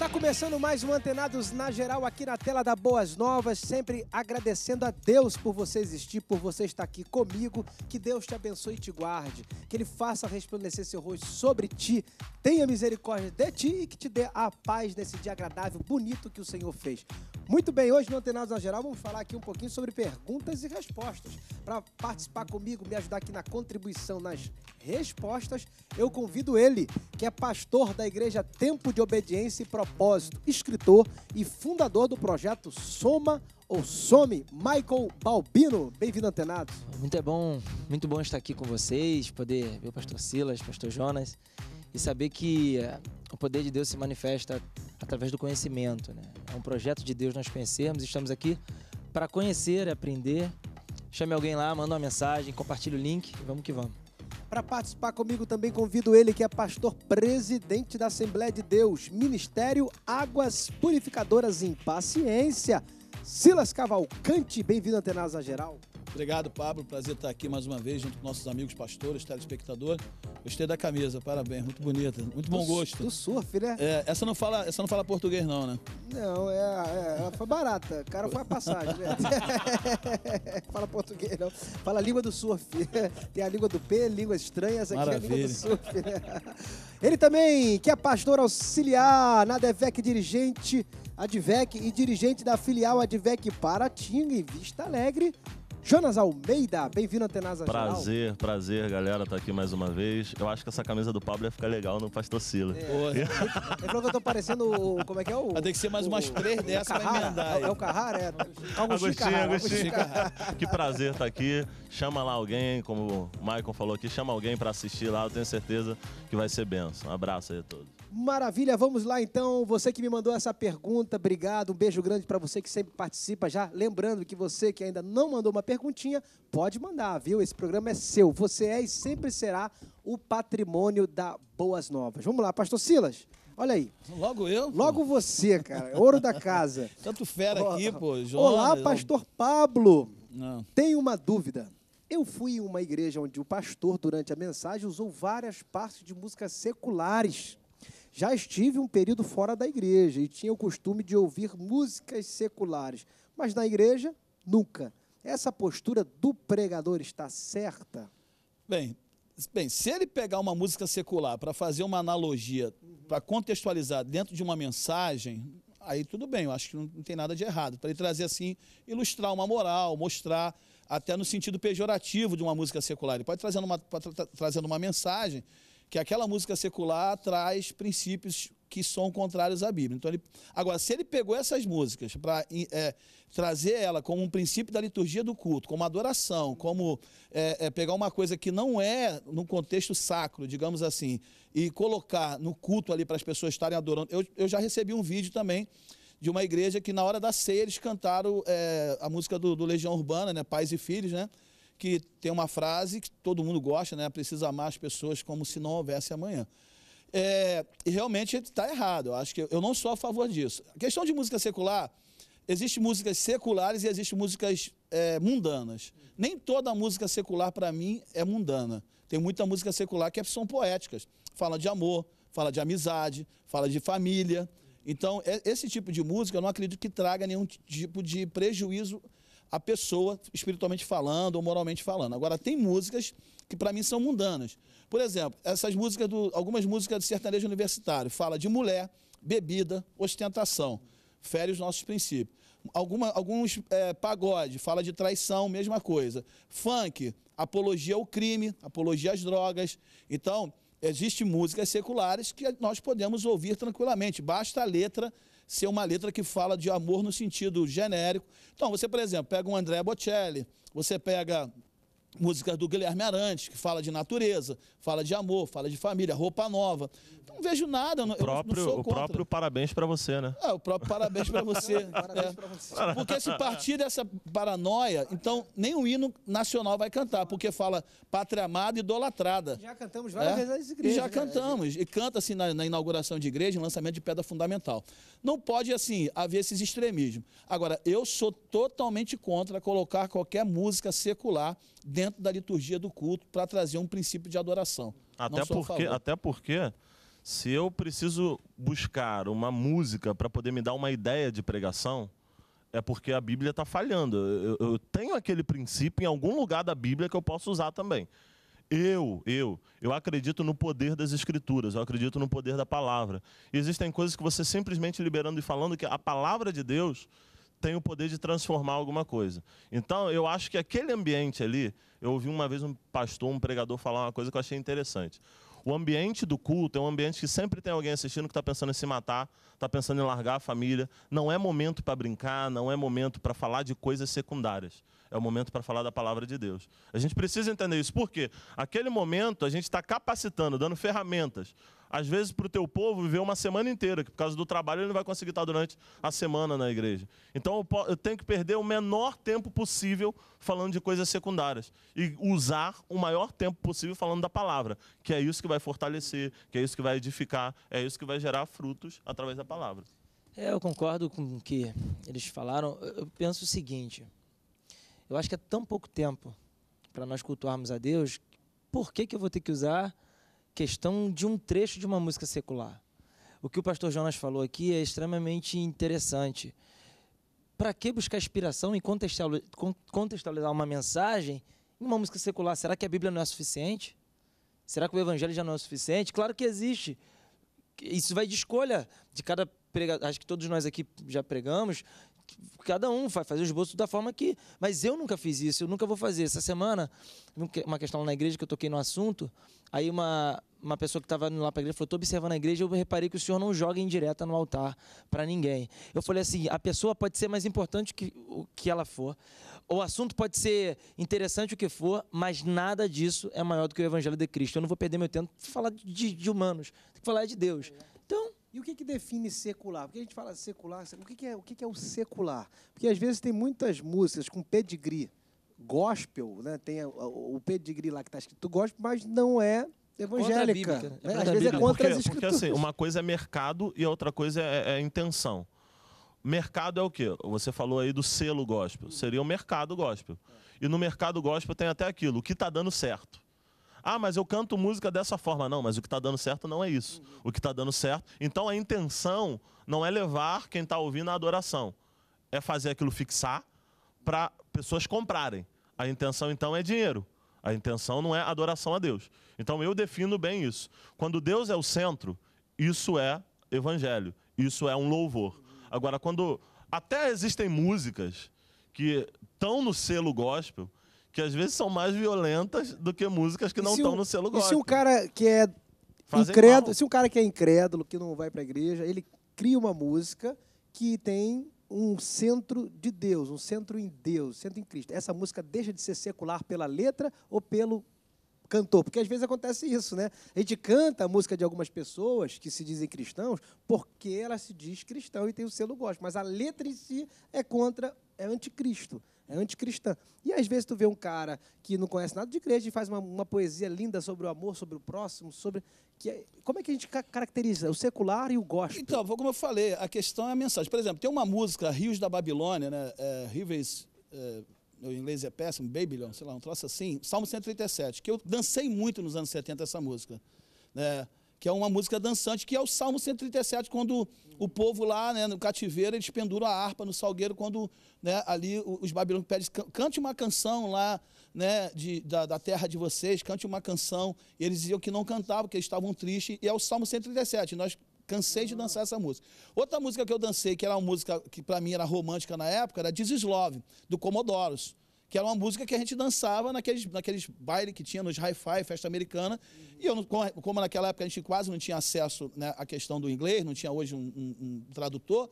Está começando mais um Antenados na Geral aqui na tela da Boas Novas, sempre agradecendo a Deus por você existir, por você estar aqui comigo. Que Deus te abençoe e te guarde, que Ele faça resplandecer seu rosto sobre ti, tenha misericórdia de ti e que te dê a paz nesse dia agradável, bonito que o Senhor fez. Muito bem, hoje no Antenados na Geral vamos falar aqui um pouquinho sobre perguntas e respostas. Para participar comigo, me ajudar aqui na contribuição nas respostas, eu convido ele, que é pastor da Igreja Tempo de Obediência e Propósito propósito, escritor e fundador do projeto Soma ou Some, Michael Balbino. Bem-vindo, antenado. Muito é bom, muito bom estar aqui com vocês, poder ver o pastor Silas, pastor Jonas e saber que eh, o poder de Deus se manifesta através do conhecimento, né? É um projeto de Deus nós conhecermos, estamos aqui para conhecer, aprender. Chame alguém lá, manda uma mensagem, compartilhe o link e vamos que vamos. Para participar comigo também convido ele que é pastor presidente da Assembleia de Deus, Ministério Águas Purificadoras em Paciência. Silas Cavalcante, bem-vindo à Antenasa Geral. Obrigado, Pablo. Prazer estar aqui mais uma vez junto com nossos amigos pastores, telespectador. Gostei da camisa, parabéns, muito bonita, muito bom gosto. Do surf, né? É, essa não fala, essa não fala português não, né? Não, é, é ela foi barata, o cara foi a passagem, né? fala português não, fala língua do surf. Tem a língua do P, línguas estranhas, aqui Maravilha. é a língua do surf. Né? Ele também, que é pastor auxiliar na DEVEC dirigente Advec e dirigente da filial Advec Paratinga em Vista Alegre, Jonas Almeida, bem-vindo à Tenasa Prazer, Geral. prazer, galera, tá aqui mais uma vez. Eu acho que essa camisa do Pablo ia ficar legal no Sila. É. Ele falou que eu tô parecendo o... como é que é o... Vai ter que ser mais o, umas três dessa pra emendar. É, o Carrara, é. Agostinho, Agostinho. Agostinho. Que prazer tá aqui. Chama lá alguém, como o Maicon falou aqui, chama alguém pra assistir lá, eu tenho certeza que vai ser benção. Um abraço aí a todos. Maravilha, vamos lá então. Você que me mandou essa pergunta, obrigado. Um beijo grande para você que sempre participa já. Lembrando que você que ainda não mandou uma perguntinha, pode mandar, viu? Esse programa é seu. Você é e sempre será o patrimônio da Boas Novas. Vamos lá, Pastor Silas. Olha aí. Logo eu? Logo você, cara. Ouro da casa. Tanto fera aqui, pô. Jonas, Olá, né? Pastor Pablo. Não. Ah. Tem uma dúvida. Eu fui em uma igreja onde o pastor, durante a mensagem, usou várias partes de músicas seculares. Já estive um período fora da igreja e tinha o costume de ouvir músicas seculares, mas na igreja, nunca. Essa postura do pregador está certa? Bem, bem se ele pegar uma música secular para fazer uma analogia, uhum. para contextualizar dentro de uma mensagem, aí tudo bem, eu acho que não, não tem nada de errado. Para ele trazer assim, ilustrar uma moral, mostrar até no sentido pejorativo de uma música secular. Ele pode trazer uma, tra, trazendo uma mensagem que aquela música secular traz princípios que são contrários à Bíblia. Então, ele, agora, se ele pegou essas músicas para é, trazer ela como um princípio da liturgia do culto, como adoração, como é, é, pegar uma coisa que não é no contexto sacro, digamos assim, e colocar no culto ali para as pessoas estarem adorando. Eu, eu, já recebi um vídeo também de uma igreja que na hora da ceia eles cantaram é, a música do, do Legião Urbana, né, Pais e Filhos, né? que tem uma frase que todo mundo gosta, né? Precisa amar as pessoas como se não houvesse amanhã. É, e realmente está errado. Eu acho que eu não sou a favor disso. A questão de música secular, existem músicas seculares e existe músicas é, mundanas. Nem toda música secular, para mim, é mundana. Tem muita música secular que é, são poéticas. Fala de amor, fala de amizade, fala de família. Então, é, esse tipo de música eu não acredito que traga nenhum tipo de prejuízo a pessoa espiritualmente falando ou moralmente falando. Agora, tem músicas que para mim são mundanas. Por exemplo, essas músicas do, algumas músicas de sertanejo universitário fala de mulher, bebida, ostentação, fere os nossos princípios. Alguma, alguns é, pagode fala de traição, mesma coisa. Funk, apologia ao crime, apologia às drogas. Então, existem músicas seculares que nós podemos ouvir tranquilamente, basta a letra ser uma letra que fala de amor no sentido genérico. Então, você, por exemplo, pega um André Bocelli, você pega músicas do Guilherme Arantes, que fala de natureza, fala de amor, fala de família, roupa nova. Então, não vejo nada, o próprio, não O próprio parabéns para você, né? É, o próprio parabéns para você. é. você. Porque se partir dessa paranoia, então nem o hino nacional vai cantar, porque fala pátria amada idolatrada. Já cantamos várias é? vezes nas igrejas. E já né? cantamos, e canta assim na, na, inauguração de igreja, no lançamento de pedra fundamental. Não pode, assim, haver esses extremismos. Agora, eu sou totalmente contra colocar qualquer música secular dentro dentro da liturgia do culto para trazer um princípio de adoração. Até porque, até porque, se eu preciso buscar uma música para poder me dar uma ideia de pregação, é porque a Bíblia está falhando. Eu, eu, tenho aquele princípio em algum lugar da Bíblia que eu posso usar também. Eu, eu, eu acredito no poder das escrituras, eu acredito no poder da palavra. E existem coisas que você simplesmente liberando e falando que a palavra de Deus tem o poder de transformar alguma coisa. Então, eu acho que aquele ambiente ali, eu ouvi uma vez um pastor, um pregador falar uma coisa que eu achei interessante. O ambiente do culto é um ambiente que sempre tem alguém assistindo que está pensando em se matar, está pensando em largar a família. Não é momento para brincar, não é momento para falar de coisas secundárias. É o momento para falar da palavra de Deus. A gente precisa entender isso, porque aquele momento a gente está capacitando, dando ferramentas às vezes, para o teu povo viver uma semana inteira, que por causa do trabalho ele não vai conseguir estar durante a semana na igreja. Então, eu tenho que perder o menor tempo possível falando de coisas secundárias e usar o maior tempo possível falando da palavra, que é isso que vai fortalecer, que é isso que vai edificar, é isso que vai gerar frutos através da palavra. É, eu concordo com o que eles falaram. Eu penso o seguinte: eu acho que é tão pouco tempo para nós cultuarmos a Deus, por que, que eu vou ter que usar questão de um trecho de uma música secular. O que o pastor Jonas falou aqui é extremamente interessante. Para que buscar inspiração e contextualizar uma mensagem em uma música secular? Será que a Bíblia não é suficiente? Será que o Evangelho já não é suficiente? Claro que existe. Isso vai de escolha de cada pregador. Acho que todos nós aqui já pregamos. Cada um vai fazer o esboço da forma que. Mas eu nunca fiz isso, eu nunca vou fazer. Essa semana, uma questão na igreja que eu toquei no assunto, aí uma, uma pessoa que estava indo lá para a igreja falou: estou observando a igreja eu reparei que o senhor não joga indireta no altar para ninguém. Eu falei assim: a pessoa pode ser mais importante que o que ela for, o assunto pode ser interessante o que for, mas nada disso é maior do que o evangelho de Cristo. Eu não vou perder meu tempo falar de, de, humanos, tem que falar de Deus. Então. E o que, que define secular? Porque a gente fala secular, o que, que é, o que, que é o secular? Porque às vezes tem muitas músicas com pedigree gospel, né? Tem o pedigree lá que está escrito gospel, mas não é evangélica. bíblica, é, é Às vezes é contra as escrituras. Porque assim, uma coisa é mercado e outra coisa é, é intenção. Mercado é o quê? Você falou aí do selo gospel. Seria o mercado gospel. E no mercado gospel tem até aquilo, o que está dando certo. Ah, mas eu canto música dessa forma. Não, mas o que está dando certo não é isso. O que está dando certo. Então a intenção não é levar quem está ouvindo à adoração. É fazer aquilo fixar para pessoas comprarem. A intenção então é dinheiro. A intenção não é adoração a Deus. Então eu defino bem isso. Quando Deus é o centro, isso é evangelho, isso é um louvor. Agora, quando até existem músicas que estão no selo gospel, que às vezes são mais violentas do que músicas que não estão no selo gospel. E se o cara que é Fazem incrédulo, mal. se um cara que é incrédulo, que não vai para a igreja, ele cria uma música que tem um centro de Deus, um centro em Deus, centro em Cristo. Essa música deixa de ser secular pela letra ou pelo cantor, porque às vezes acontece isso, né? A gente canta a música de algumas pessoas que se dizem cristãos porque ela se diz cristão e tem o selo gosto, mas a letra em si é contra, é anticristo, é anticristã. E às vezes tu vê um cara que não conhece nada de igreja e faz uma, uma poesia linda sobre o amor, sobre o próximo, sobre que, é, como é que a gente caracteriza o secular e o gospel? Então, como eu falei, a questão é a mensagem. Por exemplo, tem uma música, Rios da Babilônia, né? É, Rivers, é, meu inglês é péssimo, Babylon, sei lá, um troço assim, Salmo 137, que eu dancei muito nos anos 70 essa música. Né? que é uma música dançante, que é o Salmo 137, quando o povo lá né, no cativeiro, eles penduram a harpa no salgueiro, quando né, ali os babilônios pedem, cante uma canção lá né, de, da, da, terra de vocês, cante uma canção. E eles diziam que não cantavam, porque eles estavam tristes. E é o Salmo 137. Nós cansei de dançar essa música. Outra música que eu dancei, que era uma música que para mim era romântica na época, era Love, do Comodoros que era uma música que a gente dançava naqueles, naqueles baile que tinha nos hi-fi, festa americana. Uhum. E eu, como naquela época a gente quase não tinha acesso né, à questão do inglês, não tinha hoje um, um, um tradutor,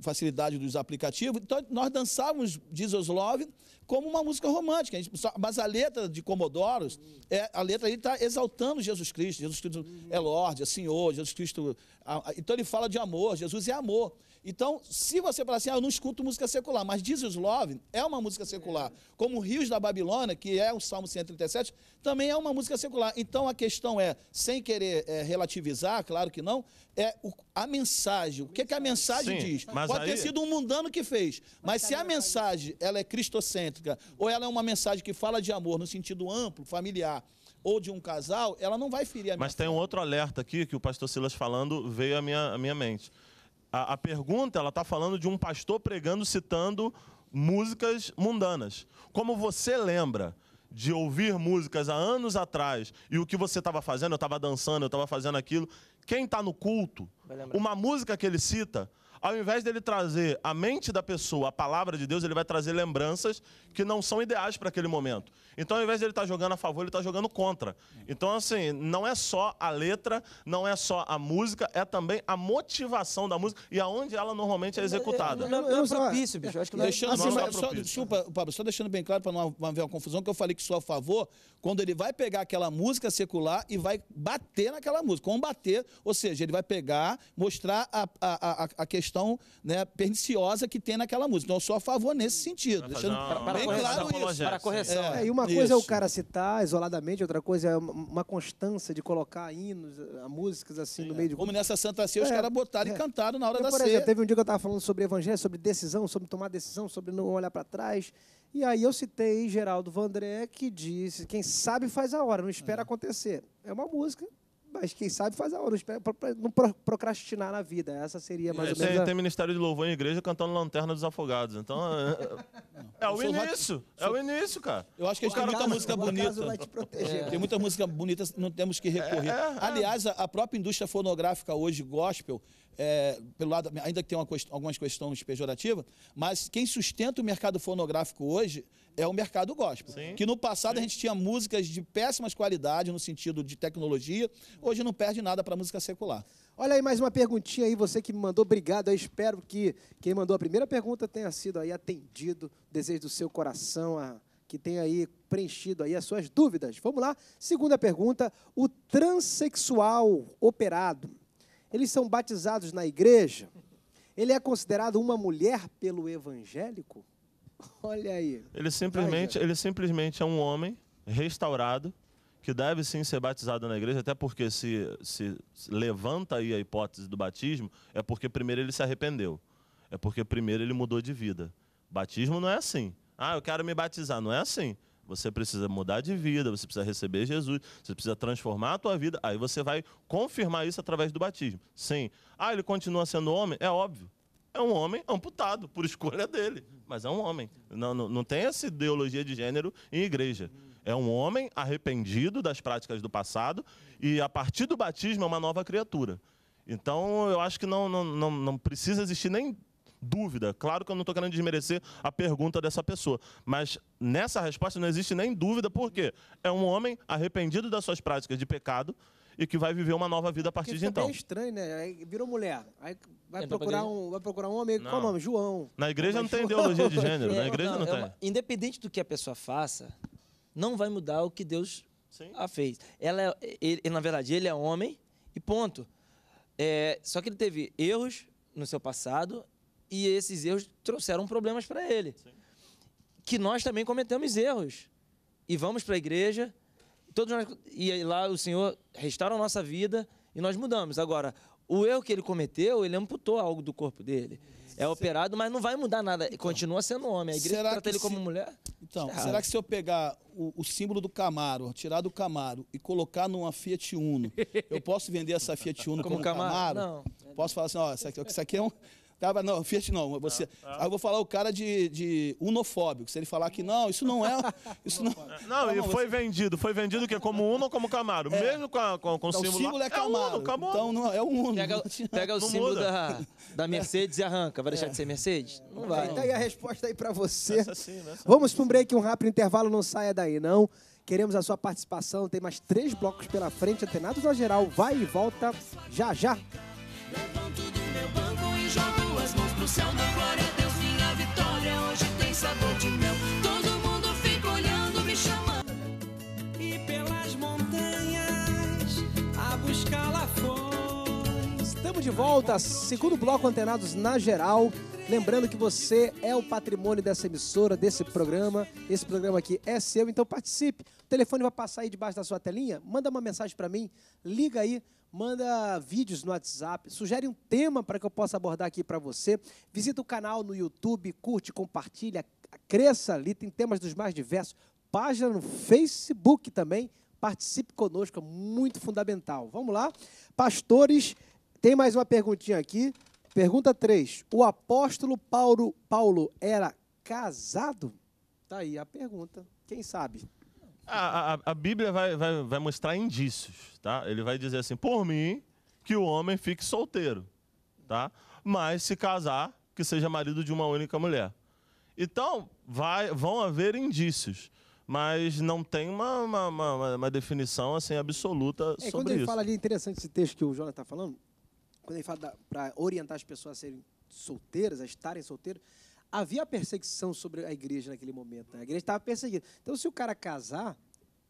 facilidade dos aplicativos. Então, nós dançávamos Jesus Love como uma música romântica. mas a letra de Comodoros, é, a letra ele está exaltando Jesus Cristo. Jesus Cristo é Lorde, é Senhor, Jesus Cristo. então ele fala de amor, Jesus é amor. Então, se você falar assim, ah, eu não escuto música secular, mas Jesus Love é uma música secular. Como Rios da Babilônia, que é o Salmo 137, também é uma música secular. Então, a questão é, sem querer é, relativizar, claro que não, é o, a mensagem. O que, é que a mensagem Sim, diz? Pode aí... ter sido um mundano que fez, mas se a é mensagem ela é cristocêntrica, ou ela é uma mensagem que fala de amor no sentido amplo, familiar, ou de um casal, ela não vai ferir a Mas tem um outro alerta aqui que o pastor Silas falando veio à minha, à minha mente. A, a pergunta ela está falando de um pastor pregando citando músicas mundanas. Como você lembra de ouvir músicas há anos atrás e o que você estava fazendo, eu estava dançando, eu estava fazendo aquilo, quem está no culto, uma música que ele cita ao invés dele trazer a mente da pessoa, a palavra de Deus, ele vai trazer lembranças que não são ideais para aquele momento. Então, ao invés dele estar tá jogando a favor, ele está jogando contra. Então, assim, não é só a letra, não é só a música, é também a motivação da música e aonde ela normalmente é executada. Não, é propício, bicho. Acho que não é, deixando, desculpa, Pablo, só deixando bem claro para não haver uma confusão, que eu falei que sou a favor, quando ele vai pegar aquela música secular e vai bater naquela música, combater, ou seja, ele vai pegar, mostrar a, a, a, a questão questão né, perniciosa que tem naquela música. Então, eu sou a favor nesse sentido, deixando não, para, bem claro correção, isso. Para correção. É, é, e uma coisa isso. é o cara citar isoladamente, outra coisa é uma constância de colocar hinos, músicas assim no é. meio de... Como nessa Santa Ceia, os é, caras botaram e cantaram na hora da por ceia. Exemplo, teve um dia que eu estava falando sobre evangelho, sobre decisão, sobre tomar decisão, sobre não olhar para trás. E aí eu citei Geraldo Vandré, que disse: quem sabe faz a hora, não espera é. acontecer. É uma música mas quem sabe faz a hora, para não procrastinar na vida. Essa seria mais é, ou menos. Tem, a... tem Ministério de Louvor em igreja cantando Lanterna dos Afogados. Então. É, é, é o início. é o início, cara. Eu acho que a gente tem muita música bonita. É. Tem muita música bonita, não temos que recorrer. É, Aliás, a, própria indústria fonográfica hoje, gospel, pelo lado, ainda que tenha uma, algumas questões pejorativas, mas quem sustenta o mercado fonográfico hoje é o mercado gospel. Sim. Que no passado Sim. a gente tinha músicas de péssimas qualidades no sentido de tecnologia, hoje não perde nada para música secular. Olha aí mais uma perguntinha aí, você que me mandou, obrigado. Eu espero que quem mandou a primeira pergunta tenha sido aí atendido, desejo do seu coração, a, que tenha aí preenchido aí as suas dúvidas. Vamos lá. Segunda pergunta, o transexual operado. Eles são batizados na igreja? Ele é considerado uma mulher pelo evangélico? Olha aí. Ele simplesmente, tá, ele simplesmente é um homem restaurado que deve sim ser batizado na igreja, até porque se, se, se levanta aí a hipótese do batismo, é porque primeiro ele se arrependeu. É porque primeiro ele mudou de vida. Batismo não é assim. Ah, eu quero me batizar. Não é assim. Você precisa mudar de vida, você precisa receber Jesus, você precisa transformar a tua vida. Aí você vai confirmar isso através do batismo. Sim. Ah, ele continua sendo homem? É óbvio. É um homem amputado por escolha dele mas é um homem. Não, não, não tem essa ideologia de gênero em igreja. É um homem arrependido das práticas do passado e, a partir do batismo, é uma nova criatura. Então, eu acho que não, não, não, não precisa existir nem dúvida. Claro que eu não estou querendo desmerecer a pergunta dessa pessoa, mas nessa resposta não existe nem dúvida, porque é um homem arrependido das suas práticas de pecado e que vai viver uma nova vida a partir de então. É estranho, né? Aí virou mulher. Aí vai, procurar, um, vai procurar um homem. Não. Qual o nome? João. Na igreja não tem João. ideologia de gênero. na é, igreja não, não, não é tem. É uma, independente do que a pessoa faça, não vai mudar o que Deus Sim. a fez. Ela, é, ele, na verdade, ele é homem e ponto. É, só que ele teve erros no seu passado e esses erros trouxeram problemas para ele. Sim. Que nós também cometemos erros. E vamos para a igreja todos nós, e lá o Senhor restaurou a nossa vida e nós mudamos. Agora, o erro que ele cometeu, ele amputou algo do corpo dele. É operado, mas não vai mudar nada. Então, Continua sendo homem. A igreja trata ele se... como mulher. Então, será, tá será que se eu pegar o, o, símbolo do Camaro, tirar do Camaro e colocar numa Fiat Uno, eu posso vender essa Fiat Uno como, como Camaro? Camaro? Não. Posso falar assim, ó, isso aqui, isso aqui é um Tava, não, Fiat não, você. Ah, ah. Aí eu vou falar o cara de, de unofóbico. Se ele falar que não, isso não é. Isso não, não, não tá e foi vendido. Foi vendido o quê? Como Uno ou como Camaro? É. Mesmo com, a, com, com então, o símbolo. símbolo é Camaro. É Uno, Camaro. Então não, é o Uno. Pega, pega o símbolo da, da Mercedes e arranca. Vai deixar é. de ser é. Mercedes? Não então, vai. Então, aí a resposta aí pra você. Sim, né? Vamos pra um break, um rápido intervalo. Não saia daí, não. Queremos a sua participação. Tem mais três blocos pela frente. Antenados na geral. Vai e volta já já céu glória a Deus, minha vitória hoje tem sabor de mel. Todo mundo fica olhando, me chamando. E pelas montanhas a buscar lá foi. Estamos de volta, segundo bloco Antenados na geral. Lembrando que você é o patrimônio dessa emissora, desse programa. Esse programa aqui é seu, então participe. O telefone vai passar aí debaixo da sua telinha. Manda uma mensagem para mim, liga aí manda vídeos no WhatsApp, sugere um tema para que eu possa abordar aqui para você. Visita o canal no YouTube, curte, compartilha, cresça ali, tem temas dos mais diversos. Página no Facebook também, participe conosco, é muito fundamental. Vamos lá. Pastores, tem mais uma perguntinha aqui. Pergunta 3. O apóstolo Paulo, Paulo era casado? Tá aí a pergunta. Quem sabe? A, a, a Bíblia vai, vai, vai mostrar indícios, tá? Ele vai dizer assim, por mim, que o homem fique solteiro, tá? Mas se casar, que seja marido de uma única mulher. Então, vai, vão haver indícios, mas não tem uma, uma, uma, uma definição assim absoluta é, sobre quando ele isso. fala ali, interessante esse texto que o Jonas está falando, quando ele fala para orientar as pessoas a serem solteiras, a estarem solteiras, havia perseguição sobre a igreja naquele momento. Né? A igreja estava perseguida. Então, se o cara casar,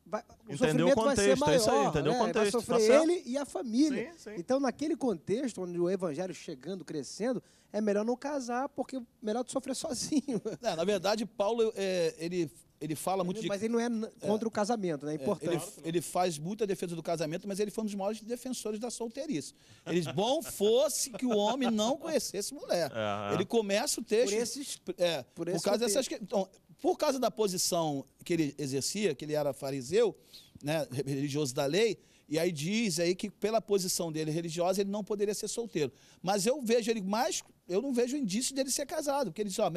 vai, o entendeu o contexto, vai ser maior. É isso aí, entendeu né? o contexto. Vai tá sofrer tá ele e a família. Sim, sim. Então, naquele contexto, onde o evangelho chegando, crescendo, é melhor não casar, porque melhor tu sofrer sozinho. É, na verdade, Paulo, é, ele ele fala muito de... Mas ele não é, é. contra é, o casamento, né? É, é importante. Ele, ele, faz muita defesa do casamento, mas ele foi um dos maiores defensores da solteirice. Ele bom fosse que o homem não conhecesse mulher. É, é. ele começa o texto... Por esses... É, por, esse por causa dessas... Então, por causa da posição que ele exercia, que ele era fariseu, né, religioso da lei, e aí diz aí que pela posição dele religiosa ele não poderia ser solteiro. Mas eu vejo ele mais, eu não vejo indício dele ser casado, porque ele diz, ó,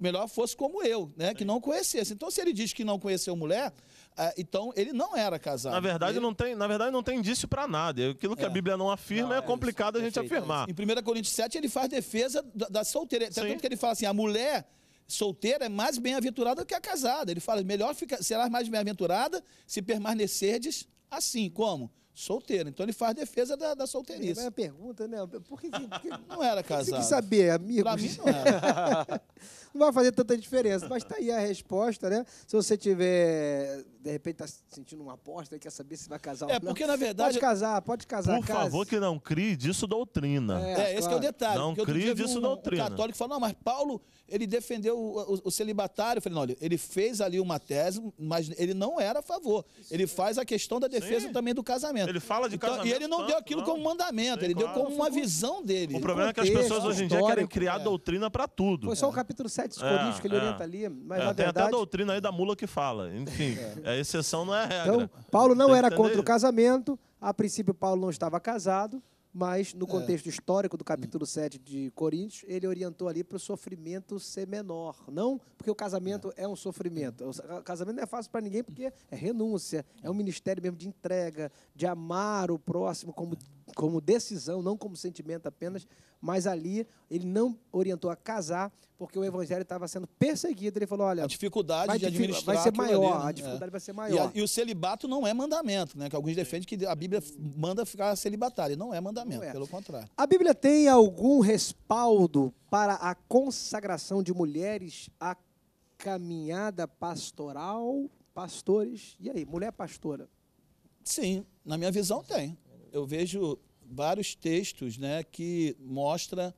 melhor fosse como eu, né, que não conhecesse. Então se ele diz que não conheceu mulher, ah, então ele não era casado. Na verdade ele... Né? não tem, na verdade não tem indício para nada. Aquilo que é. a Bíblia não afirma não, é, complicado isso, a gente afirmar. em 1 Coríntios 7 ele faz defesa da, da solteira, Sim. tanto que ele fala assim, a mulher solteira é mais bem-aventurada do que a casada. Ele fala, melhor fica, será mais bem-aventurada se permanecerdes assim, como? Solteiro. Então ele faz defesa da, da solteirice. É a pergunta, né? Por que, que não era casado? Você que saber, amigo. Pra mim não era. não vai fazer tanta diferença, mas tá aí a resposta, né? Se você tiver de repente está sentindo uma aposta e quer saber se vai casar é, ou não. É, porque na verdade... Pode casar, pode casar, Por case. favor, que não crie disso doutrina. É, é claro. esse é o detalhe. Não crie disso um, doutrina. Um católico falou, não, mas Paulo, ele defendeu o, o, o, celibatário. Eu falei, não, olha, ele fez ali uma tese, mas ele não era a favor. Ele faz a questão da defesa Sim. também do casamento. Ele fala de então, casamento. E ele não tanto, deu aquilo não. como mandamento, Sim, ele claro. deu como uma visão dele. O, problema contexto, é que as pessoas hoje em dia querem criar é. doutrina para tudo. Foi só o é. capítulo 7 de é, Coríntios que ele orienta ali, mas na verdade... Tem até a doutrina aí da mula que fala. Enfim, é a exceção não é a regra. Então, Paulo não era contra isso. o casamento, a princípio Paulo não estava casado, mas no contexto é. histórico do capítulo 7 de Coríntios, ele orientou ali para o sofrimento ser menor. Não porque o casamento é, é um sofrimento. O casamento não é fácil para ninguém porque é renúncia, é um ministério mesmo de entrega, de amar o próximo como como decisão, não como sentimento apenas, mas ali ele não orientou a casar, porque o evangelho estava sendo perseguido. Ele falou: olha. A dificuldade vai, de administrar. Vai ser maior, ali, né? a dificuldade é. vai ser maior. É. E, a, e, o celibato não é mandamento, né? Que alguns defendem que a Bíblia manda ficar celibatário. Não é mandamento, não é. pelo contrário. A Bíblia tem algum respaldo para a consagração de mulheres à caminhada pastoral? Pastores? E aí, mulher pastora? Sim, na minha visão tem eu vejo vários textos né, que mostra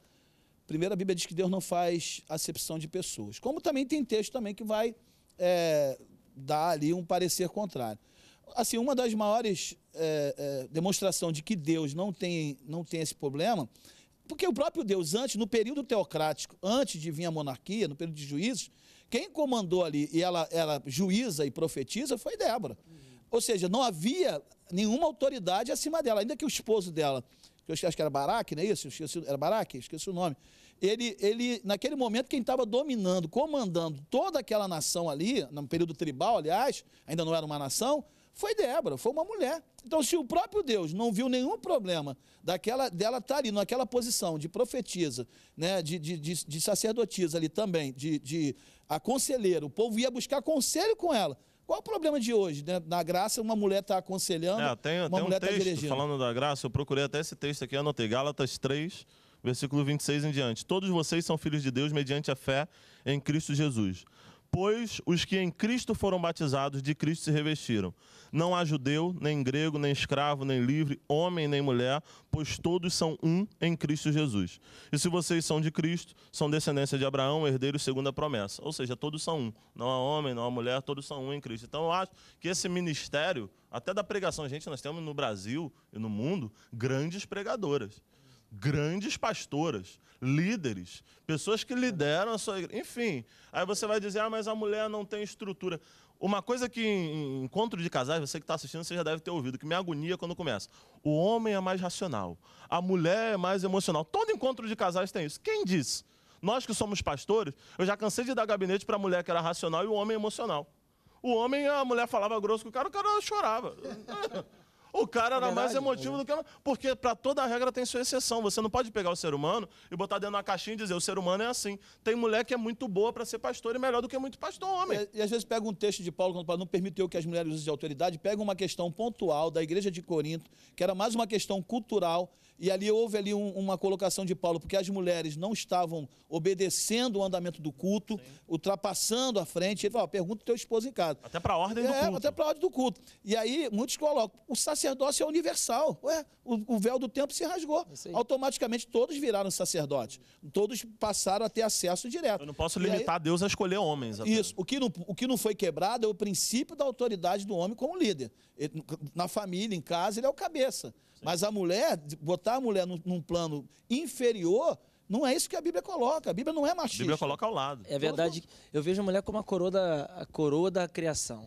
Primeiro, a Bíblia diz que Deus não faz acepção de pessoas. Como também tem texto também que vai é, dar ali um parecer contrário. Assim, uma das maiores é, é, demonstrações de que Deus não tem, não tem esse problema, porque o próprio Deus, antes, no período teocrático, antes de vir a monarquia, no período de juízes, quem comandou ali e ela, era juíza e profetiza foi Débora. Uhum. Ou seja, não havia nenhuma autoridade acima dela, ainda que o esposo dela, que eu acho que era Baraque, não é isso? Esqueci, era Baraque, esqueci o nome. Ele, ele, naquele momento, quem estava dominando, comandando toda aquela nação ali, no período tribal, aliás, ainda não era uma nação, foi Débora, foi uma mulher. Então, se o próprio Deus não viu nenhum problema daquela, dela estar tá ali, naquela posição de profetisa, né, de, de, de, de sacerdotisa ali também, de, de aconselheira, o povo ia buscar conselho com ela. Qual o problema de hoje? Né? Na graça, uma mulher está aconselhando, é, tem, uma tem mulher um tá texto, dirigindo. Falando da graça, eu procurei até esse texto aqui, anotei, Gálatas 3, versículo 26 em diante. Todos vocês são filhos de Deus mediante a fé em Cristo Jesus. Pois os que em Cristo foram batizados, de Cristo se revestiram. Não há judeu, nem grego, nem escravo, nem livre, homem, nem mulher, pois todos são um em Cristo Jesus. E se vocês são de Cristo, são descendência de Abraão, herdeiro segundo a promessa. Ou seja, todos são um. Não há homem, não há mulher, todos são um em Cristo. Então eu acho que esse ministério, até da pregação, gente, nós temos no Brasil e no mundo grandes pregadoras grandes pastoras, líderes, pessoas que lideram a sua igreja. Enfim, aí você vai dizer, ah, mas a mulher não tem estrutura. Uma coisa que em encontro de casais, você que está assistindo, você já deve ter ouvido, que me agonia quando começa. O homem é mais racional, a mulher é mais emocional. Todo encontro de casais tem isso. Quem disse? Nós que somos pastores, eu já cansei de dar gabinete para a mulher que era racional e o homem emocional. O homem, a mulher falava grosso com o cara, o cara chorava. O cara é era é mais emotivo é do que. Ela, porque para toda regra tem sua exceção. Você não pode pegar o ser humano e botar dentro de uma caixinha e dizer o ser humano é assim. Tem mulher que é muito boa para ser pastor e melhor do que muito pastor homem. E, e, às vezes pega um texto de Paulo, quando não permite eu que as mulheres usem de autoridade, pega uma questão pontual da igreja de Corinto, que era mais uma questão cultural, e ali houve ali um, uma colocação de Paulo, porque as mulheres não estavam obedecendo o andamento do culto, Sim. ultrapassando a frente. Ele falou, pergunta o teu esposo em casa. Até para a ordem é, do culto. até para a ordem do culto. E aí, muitos colocam, o sacerdócio é universal. Ué, o, o véu do templo se rasgou. É Automaticamente, todos viraram sacerdotes. Todos passaram a ter acesso direto. Eu não posso limitar aí, Deus a escolher homens. Apenas. Isso. O que, não, o que não foi quebrado é o princípio da autoridade do homem como líder na família, em casa, ele é o cabeça. Sim. Mas a mulher, botar a mulher num, num plano inferior, não é isso que a Bíblia coloca. A Bíblia não é machista. A Bíblia coloca ao lado. É verdade. Eu vejo a mulher como a coroa da, a coroa da criação.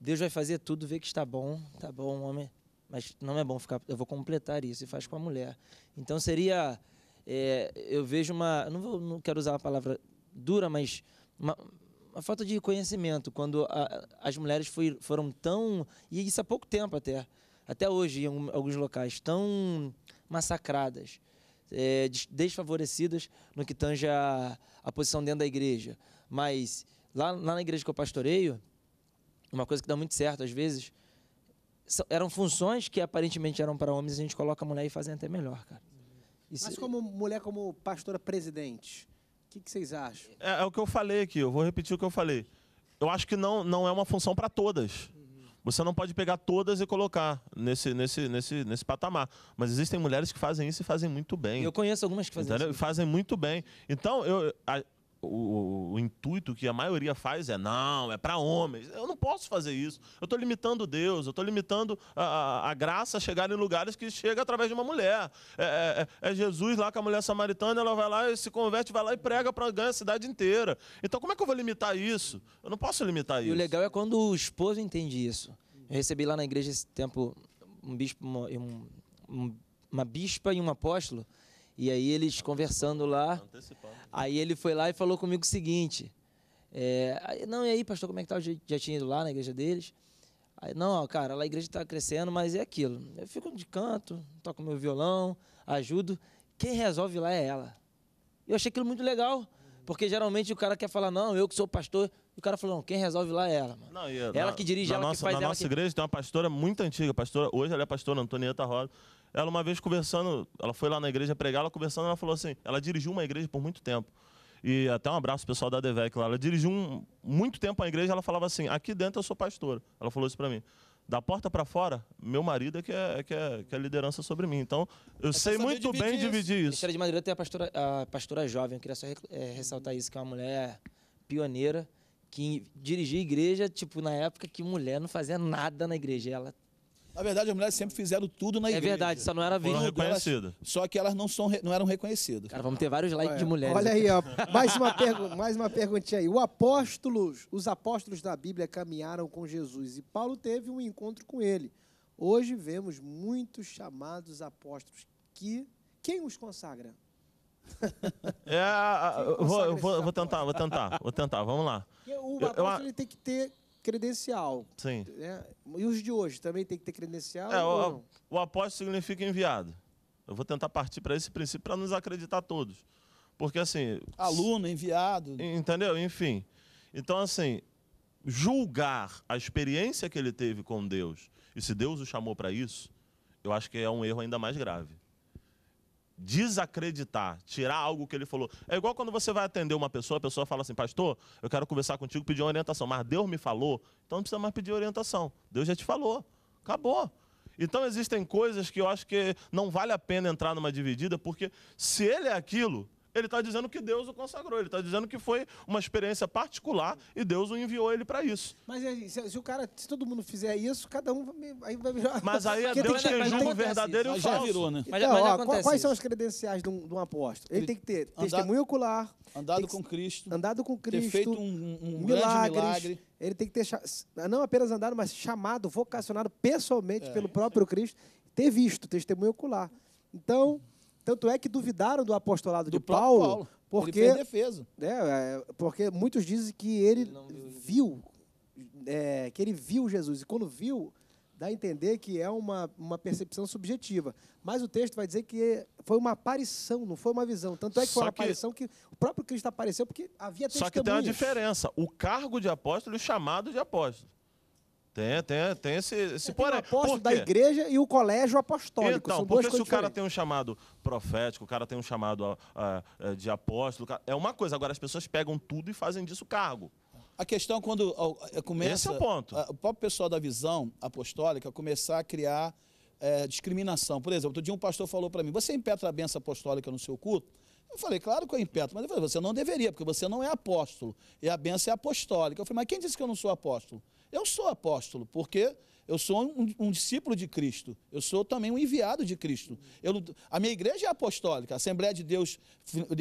Deus vai fazer tudo, ver que está bom, está bom, homem. Mas não é bom ficar. Eu vou completar isso e faz com a mulher. Então seria. É, eu vejo uma. Não, vou, não quero usar a palavra dura, mas. Uma, uma falta de conhecimento quando a, as mulheres foi, foram tão e isso há pouco tempo até até hoje em alguns locais tão massacradas é, desfavorecidas no que tange a, a, posição dentro da igreja mas lá, lá na igreja que eu pastoreio uma coisa que dá muito certo às vezes são, eram funções que aparentemente eram para homens a gente coloca a mulher e fazem até melhor cara isso... mas como mulher como pastora presidente o que, que, vocês acham? É, é, o que eu falei aqui, eu vou repetir o que eu falei. Eu acho que não, não é uma função para todas. Você não pode pegar todas e colocar nesse, nesse, nesse, nesse patamar. Mas existem mulheres que fazem isso e fazem muito bem. Eu conheço algumas que fazem Entendeu? isso. Fazem muito bem. Então, eu, a, o, o, intuito que a maioria faz é não, é para homens. Eu não posso fazer isso. Eu estou limitando Deus, eu estou limitando a, a, graça a chegar em lugares que chega através de uma mulher. É, é, é, é, Jesus lá com a mulher samaritana, ela vai lá e se converte, vai lá e prega para ganhar a cidade inteira. Então como é que eu vou limitar isso? Eu não posso limitar isso. E o legal é quando o esposo entende isso. Eu recebi lá na igreja esse tempo um bispo, uma, um, uma bispa e um apóstolo e aí eles conversando lá, aí ele foi lá e falou comigo o seguinte, é, não, e aí pastor, como é que tá? Eu já tinha ido lá na igreja deles. Aí, não, cara, lá a igreja está crescendo, mas é aquilo. Eu fico de canto, toco meu violão, ajudo. Quem resolve lá é ela. Eu achei aquilo muito legal. Porque geralmente o cara quer falar, não, eu que sou pastor. o cara falou, não, quem resolve lá é ela, mano. Não, ela na, que dirige, ela nossa, que faz Na ela nossa que... igreja tem uma pastora muito antiga, pastora, hoje ela é pastora Antonieta Rosa. Ela uma vez conversando, ela foi lá na igreja pregar, ela conversando, ela falou assim, ela dirigiu uma igreja por muito tempo. E até um abraço pessoal da Devec lá. Ela dirigiu um, muito tempo a igreja, ela falava assim: "Aqui dentro eu sou pastora". Ela falou isso para mim. Da porta para fora, meu marido é que é, é, que é que é liderança sobre mim. Então, eu, é sei muito dividir bem isso. dividir isso. Estrela de Madureira tem a pastora, a pastora jovem, eu queria só é, ressaltar isso, que é uma mulher pioneira que dirigia igreja, tipo, na época que mulher não fazia nada na igreja. Ela na verdade, as mulheres sempre fizeram tudo na é igreja. É verdade, só não era visto. Foram reconhecidas. Só que elas não, são, não eram reconhecidas. Cara, vamos ter vários likes é. de mulheres. Olha aí, ó. Mais uma, mais uma perguntinha aí. O apóstolos, os apóstolos da Bíblia caminharam com Jesus e Paulo teve um encontro com ele. Hoje vemos muitos chamados apóstolos que... Quem os consagra? É, consagra vou, vou, vou, tentar, vou tentar, vou tentar, vamos lá. O apóstolo eu, eu, ele tem que ter credencial. Sim. Né? E os de hoje também tem que ter credencial? É, o, o apóstolo significa enviado. Eu vou tentar partir para esse princípio para nos acreditar todos. Porque assim. Aluno, enviado. Entendeu? Enfim. Então, assim, julgar a experiência que ele teve com Deus, e se Deus o chamou para isso, eu acho que é um erro ainda mais grave desacreditar, tirar algo que ele falou. É igual quando você vai atender uma pessoa, a pessoa fala assim, pastor, eu quero conversar contigo, pedir uma orientação, mas Deus me falou, então não precisa mais pedir orientação. Deus já te falou, acabou. Então existem coisas que eu acho que não vale a pena entrar numa dividida, porque se ele é aquilo, ele está dizendo que Deus o consagrou, ele está dizendo que foi uma experiência particular e Deus o enviou ele para isso. Mas se, se, o cara, se todo mundo fizer isso, cada um aí vai virar. Mas aí é Deus tem, que julga o verdadeiro isso. e o falso. Já virou, né? Mas, então, mas ó, quais isso. são as credenciais de um, de um apóstolo? Ele, tem que ter testemunho ocular, andado que, com Cristo, andado com Cristo, ter feito um, um, milagre. Ele tem que ter não apenas andado, mas chamado, vocacionado pessoalmente é, pelo próprio Cristo, ter visto testemunho ocular. Então, tanto é que duvidaram do apostolado do de Paulo, Paulo, porque ele é, é, porque muitos dizem que ele, ele viu, viu é, que ele viu Jesus e quando viu dá a entender que é uma, uma percepção subjetiva. Mas o texto vai dizer que foi uma aparição, não foi uma visão. Tanto é que Só foi uma que... aparição que o próprio Cristo apareceu porque havia testemunhas. Só que tem uma diferença. O cargo de apóstolo e o chamado de apóstolo. Tem, tem, tem esse, esse é, porém. Tem apóstolo da igreja e o colégio apostólico. Então, São porque se o diferentes. cara tem um chamado profético, o cara tem um chamado uh, uh, de apóstolo, é uma coisa. Agora, as pessoas pegam tudo e fazem disso cargo. A questão é quando uh, começa... Esse é o ponto. o próprio pessoal da visão apostólica começar a criar eh, discriminação. Por exemplo, outro dia um pastor falou para mim, você impetra a benção apostólica no seu culto? Eu falei, claro que eu impeto, mas ele falou, você não deveria, porque você não é apóstolo, e a benção é apostólica. Eu falei, mas quem disse que eu não sou apóstolo? Eu sou apóstolo, porque eu sou um, um, discípulo de Cristo. Eu sou também um enviado de Cristo. Eu, a minha igreja é apostólica. A Assembleia de Deus,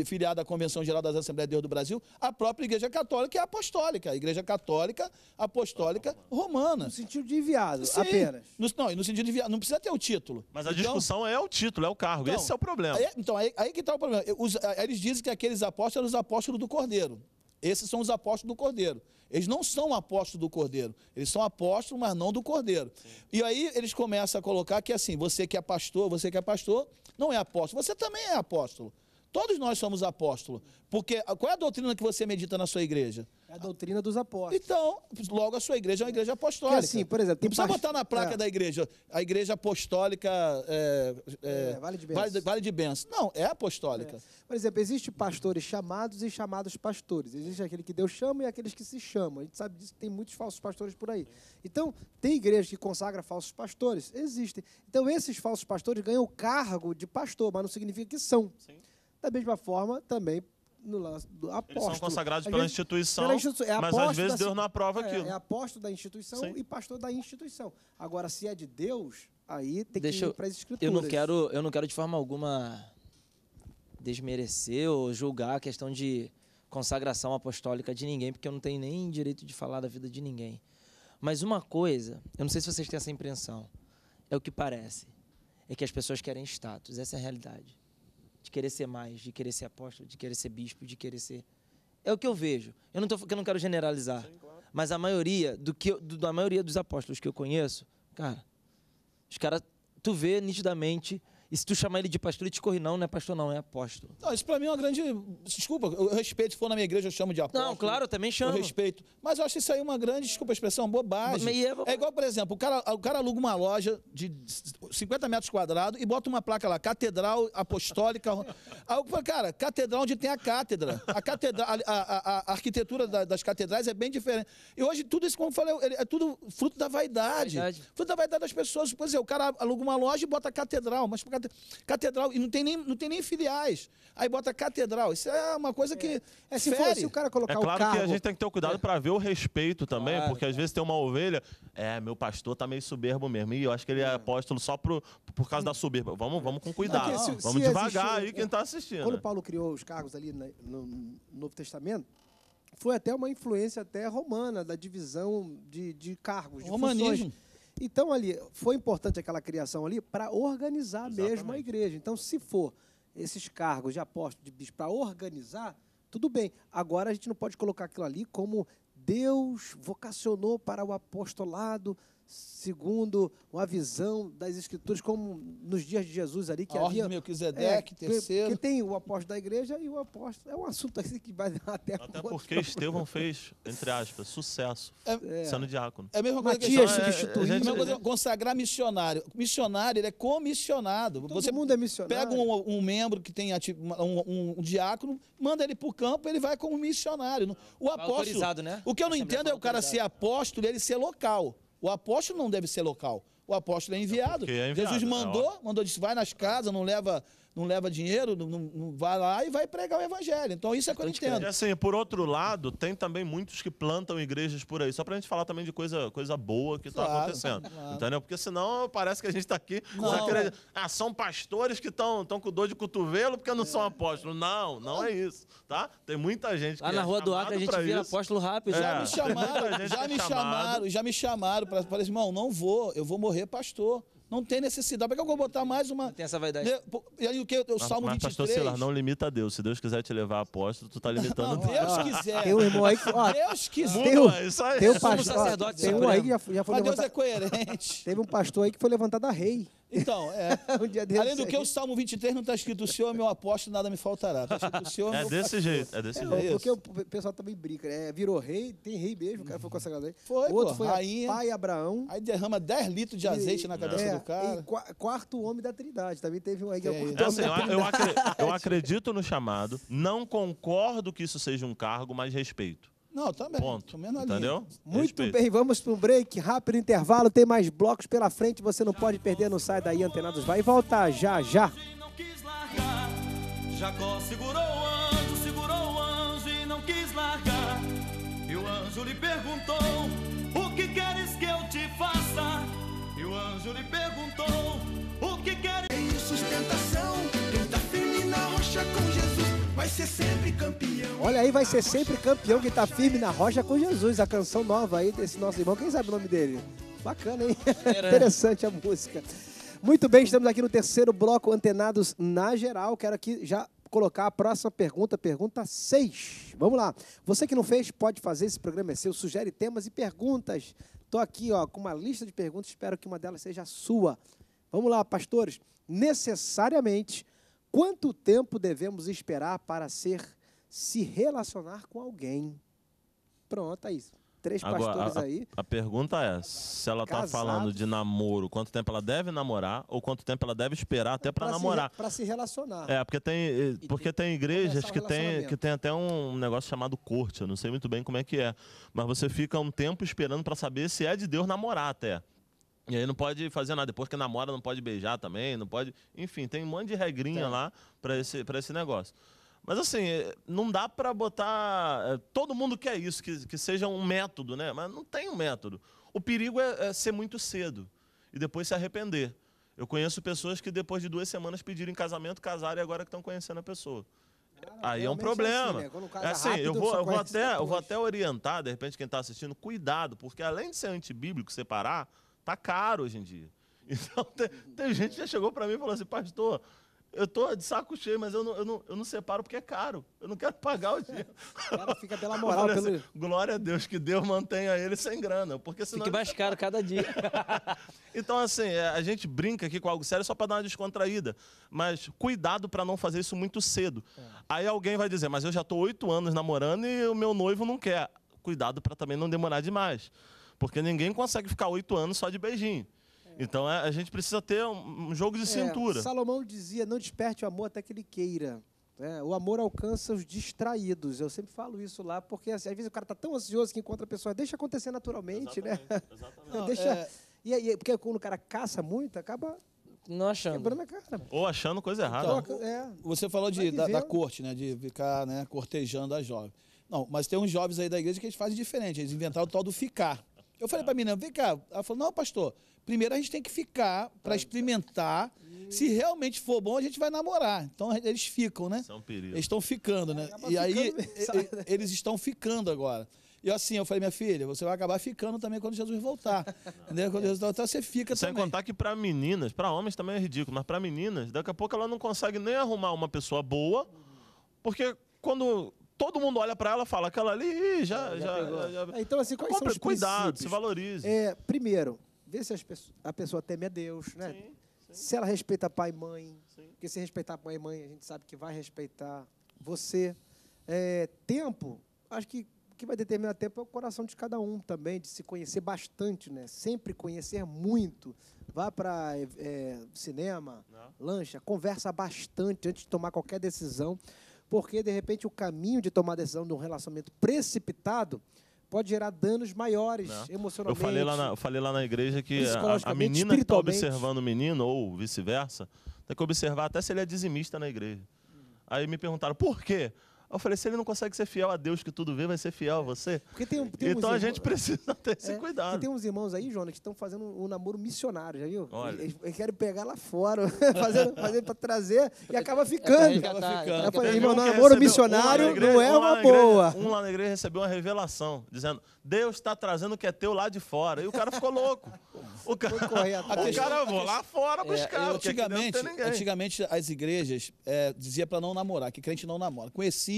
filiada à Convenção Geral das Assembleias de Deus do Brasil, a própria Igreja Católica é apostólica. A Igreja Católica Apostólica Romana. No sentido de enviado, Sim, apenas. No, não, no sentido de enviado. Não precisa ter o título. Mas a então, discussão é o título, é o cargo. Então, Esse é o problema. Aí, então, aí, aí que está o problema. Os, eles dizem que aqueles apóstolos eram os apóstolos do Cordeiro. Esses são os apóstolos do Cordeiro. Eles não são apóstolos do Cordeiro. Eles são apóstolos, mas não do Cordeiro. Sim. E aí eles começam a colocar que assim, você que é pastor, você que é pastor, não é apóstolo. Você também é apóstolo. Todos nós somos apóstolos. Porque ah, qual é a doutrina que você medita na sua igreja? É a doutrina dos apóstolos. Então, logo a sua igreja é uma igreja apostólica. assim, por exemplo, tem não precisa botar na placa é. da igreja, a igreja apostólica é, é, é vale, de bênçãos. vale de Não, é apostólica. É. Por exemplo, existem pastores chamados e chamados pastores. Existe aquele que Deus chama e aqueles que se chamam. A gente sabe disso que tem muitos falsos pastores por aí. Então, tem igreja que consagra falsos pastores? Existem. Então, esses falsos pastores ganham o cargo de pastor, mas não significa que são. Sim. Da mesma forma, também no lance do apóstolo. Eles são consagrados pela, instituição, pela instituição, é mas às vezes da, Deus não aprova é, aquilo. É apóstolo da instituição Sim. e pastor da instituição. Agora, se é de Deus, aí tem Deixa que ir para as escrituras. Eu não, quero, eu não quero de forma alguma desmerecer ou julgar a questão de consagração apostólica de ninguém, porque eu não tenho nem direito de falar da vida de ninguém. Mas uma coisa, eu não sei se vocês têm essa impressão, é o que parece, é que as pessoas querem status, essa é a realidade de querer ser mais, de querer ser apóstolo, de querer ser bispo, de querer ser. É o que eu vejo. Eu não, tô, eu não quero generalizar. Sim, claro. Mas a maioria do que eu, do, da maioria dos apóstolos que eu conheço, cara, os caras, tu vê nitidamente e se tu chamar ele de pastor, ele te corre, não, não é pastor, não, é apóstolo. Não, isso pra mim é uma grande. Desculpa, eu respeito, se for na minha igreja, eu chamo de apóstolo. Não, claro, eu também chamo. Eu respeito. Mas eu acho isso aí uma grande, desculpa a expressão, bobagem. É, é, igual, por exemplo, o cara, o cara aluga uma loja de 50 metros quadrados e bota uma placa lá, Catedral Apostólica. aí eu falo, cara, catedral onde tem a cátedra. A, catedra, a, a, a, arquitetura das catedrais é bem diferente. E hoje tudo isso, como eu falei, é tudo fruto da vaidade. vaidade. Fruto da vaidade das pessoas. Por exemplo, o cara aluga uma loja e bota a catedral, mas catedral e não tem nem, não tem nem filiais. Aí bota catedral. Isso é uma coisa que é, é se, for, se, o cara colocar é claro o que a gente tem que ter cuidado é. para ver o respeito também, claro, porque às vezes tem uma ovelha, é, meu pastor tá meio soberbo mesmo, e eu acho que ele é, hum. apóstolo só pro, por causa da soberba. Vamos, vamos com cuidado, não, se, vamos se devagar aí quem está assistindo. Quando Paulo criou os cargos ali no Novo Testamento, foi até uma influência até romana da divisão de, de cargos, de Romanismo. funções. Então, ali, foi importante aquela criação ali para organizar Exatamente. mesmo a igreja. Então, se for esses cargos de apóstolo, de bispo, para organizar, tudo bem. Agora, a gente não pode colocar aquilo ali como Deus vocacionou para o apostolado segundo uma visão das escrituras, como nos dias de Jesus ali, que a havia... Melquisedeque, é, terceiro... Que tem o apóstolo da igreja e o apóstolo... É um assunto assim que vai até... Até porque outro. Estevão fez, entre aspas, sucesso, é, é, sendo diácono. É a mesma coisa Matias é, é né? que... Matias substituiu. É, consagrar missionário. Missionário, ele é comissionado. Todo Você mundo é missionário. Pega um, um membro que tem um, um, um, diácono, manda ele para o campo, ele vai como missionário. O tá apóstolo... né? O que eu não entendo é o tá cara ser apóstolo e ele ser local. O apóstolo não deve ser local. O apóstolo é, é enviado. É enviado Jesus né? mandou, mandou, disse, vai nas é. casas, não leva não leva dinheiro, não, não, vai lá e vai pregar o evangelho. Então isso é que eu então, entendo. E é assim, por outro lado, tem também muitos que plantam igrejas por aí, só pra gente falar também de coisa, coisa boa que tá claro, tá acontecendo. Claro. Entendeu? Porque senão parece que a gente tá aqui. Querendo... Ah, são pastores que estão com dor de cotovelo porque não é. são apóstolos. Não, não é isso. Tá? Tem muita gente que. Lá na é rua do Acre a gente vira apóstolo rápido. É. Já me é chamaram, já me chamaram, já me chamaram. Pra, dizer irmão, não vou, eu vou morrer pastor. Não tem necessidade. Para que eu vou botar mais uma. tem essa vaidade. Né, e aí o que? O Salmo mas, mas, 23. Pastor Silas, não limita a Deus. Se Deus quiser te levar a apóstolo, tu tá limitando não, Deus. Deus quiser. Tem um irmão aí que. Ó, Deus quiser. Tem um, é tem um pastor. Ó, tem um aí que já, já foi mas levantado. Deus é coerente. Teve um pastor aí que foi levantado a rei. Então, é. um Além do que, o Salmo 23 não está escrito: O Senhor é meu apóstolo, nada me faltará. Tá escrito, o Senhor é, é desse jeito. É desse é, jeito. Porque o pessoal também brinca, né? Virou rei, tem rei mesmo, o cara foi com consagrado aí. Foi, Outro pô, foi rainha, pai Abraão. Aí derrama 10 litros de azeite e, na cabeça é, do cara. E quarto homem da Trindade. Também teve um aí que é o é é assim, Eu, eu acredito no chamado, não concordo que isso seja um cargo, mas respeito. Não, também. Ponto. Entendeu? Muito Respeito. bem, vamos para um break, rápido intervalo, tem mais blocos pela frente, você não pode perder, não sai daí, antenados vai e volta já, já. Jacó segurou o anjo, segurou o anjo e não quis largar. E o anjo lhe perguntou: O que queres que eu te faça? E o anjo lhe perguntou. ser sempre campeão. Olha aí, vai ser sempre campeão que tá firme na rocha com Jesus. A canção nova aí desse nosso irmão, quem sabe o nome dele? Bacana, hein? Interessante a música. Muito bem, estamos aqui no terceiro bloco, antenados na geral. Quero aqui já colocar a próxima pergunta, pergunta 6. Vamos lá. Você que não fez, pode fazer, esse programa é seu. Sugere temas e perguntas. Estou aqui ó, com uma lista de perguntas, espero que uma delas seja a sua. Vamos lá, pastores. Necessariamente Quanto tempo devemos esperar para ser se relacionar com alguém? Pronto, aí. Três Agora, pastores a, aí. A pergunta é: se ela está falando de namoro, quanto tempo ela deve namorar ou quanto tempo ela deve esperar até para namorar? Para se relacionar. É, porque tem, eh, porque tem, tem igrejas que tem, que tem até um negócio chamado corte, eu não sei muito bem como é que é. Mas você fica um tempo esperando para saber se é de Deus namorar até. E aí não pode fazer nada. Depois que namora, não pode beijar também, não pode. Enfim, tem um monte de regrinha lá para esse, esse negócio. Mas assim, eh, não dá para botar. Eh, todo mundo quer isso, que, que seja um método, né? Mas não tem um método. O perigo é, é ser muito cedo e depois se arrepender. Eu conheço pessoas que depois de duas semanas pediram em casamento, casaram e agora estão conhecendo a pessoa. Ah, Aí é um problema. É assim, né? É, é assim rápido, eu, vou, eu, vou até, eu vou até orientar, de repente, quem está assistindo, cuidado, porque além de ser antibíblico separar, Tá caro hoje em dia. Então, tem, tem gente que já chegou para mim e falou assim, pastor, eu tô de saco cheio, mas eu não, eu não, eu não separo porque é caro. Eu não quero pagar o dinheiro. O cara fica pela moral. Assim, pelo... Glória a Deus, que Deus mantenha ele sem grana. Porque senão Fique mais caro cada dia. então, assim, é, a gente brinca aqui com algo sério só para dar uma descontraída. Mas cuidado para não fazer isso muito cedo. É. Aí alguém vai dizer, mas eu já tô oito anos namorando e o meu noivo não quer. Cuidado para também não demorar demais. Porque ninguém consegue ficar oito anos só de beijinho. Então é, a gente precisa ter um jogo de é, cintura. Salomão dizia: não desperte o amor até que ele queira. É, o amor alcança os distraídos. Eu sempre falo isso lá, porque assim, às vezes o cara está tão ansioso que encontra pessoas, deixa acontecer naturalmente, exatamente, né? Exatamente. deixa, é... e aí, porque quando o cara caça muito, acaba. Não achando. Quebrando a cara. Ou achando coisa então, errada. Então, é. Você falou de, da, da, corte, né? De ficar né, cortejando a jovem. Não, mas tem uns jovens aí da igreja que eles fazem diferente. Eles inventaram o tal do ficar. Eu falei tá. para a menina, vem cá. Ela falou, não, pastor, primeiro a gente tem que ficar para tá. experimentar. Se realmente for bom, a gente vai namorar. Então eles ficam, né? São é período. Eles estão ficando, né? e aí né? eles estão ficando agora. E assim, eu falei, minha filha, você vai acabar ficando também quando Jesus voltar. entendeu? Quando Jesus voltar, você fica Sem é também. Sem contar que para meninas, para homens também é ridículo, mas para meninas, daqui a pouco ela não consegue nem arrumar uma pessoa boa, porque quando todo mundo olha para ela e fala, aquela ali ah, já. já, já, já, já... É, então, assim, quais Compre, são os Cuidado, se valorize. É, primeiro, ver se pessoas, a pessoa teme a Deus, né? Sim, sim. Se ela respeita pai e mãe, sim. porque se respeitar pai e mãe, a gente sabe que vai respeitar você. É, tempo, acho que o que vai determinar tempo é o coração de cada um também, de se conhecer bastante, né? Sempre conhecer muito. Vá para é, é, cinema, Não. lancha, conversa bastante antes de tomar qualquer decisão porque de repente o caminho de tomar decisão de um relacionamento precipitado pode gerar danos maiores emocionalmente. Eu falei lá na, falei lá na igreja que a, a menina que está observando o menino, ou vice-versa, tem que observar até se ele é dizimista na igreja. Aí me perguntaram, por quê? Eu falei, se ele não consegue ser fiel a Deus que tudo vê, vai ser fiel a você? Tem, tem então a gente irmãos, precisa ter é, esse cuidado. tem uns irmãos aí, Jonas, que estão fazendo um namoro missionário, já viu? Olha. Eles, eles querem pegar lá fora, fazer, fazer para trazer e acaba ficando. acaba ficando. irmão, namoro missionário igreja, não é uma igreja, boa. Um lá na igreja recebeu uma revelação, dizendo, Deus está trazendo o que é teu lá de fora. E o cara ficou louco. O cara, o cara vou lá fora buscar. É, antigamente, antigamente as igrejas é, dizia para não namorar, que crente não namora. Conheci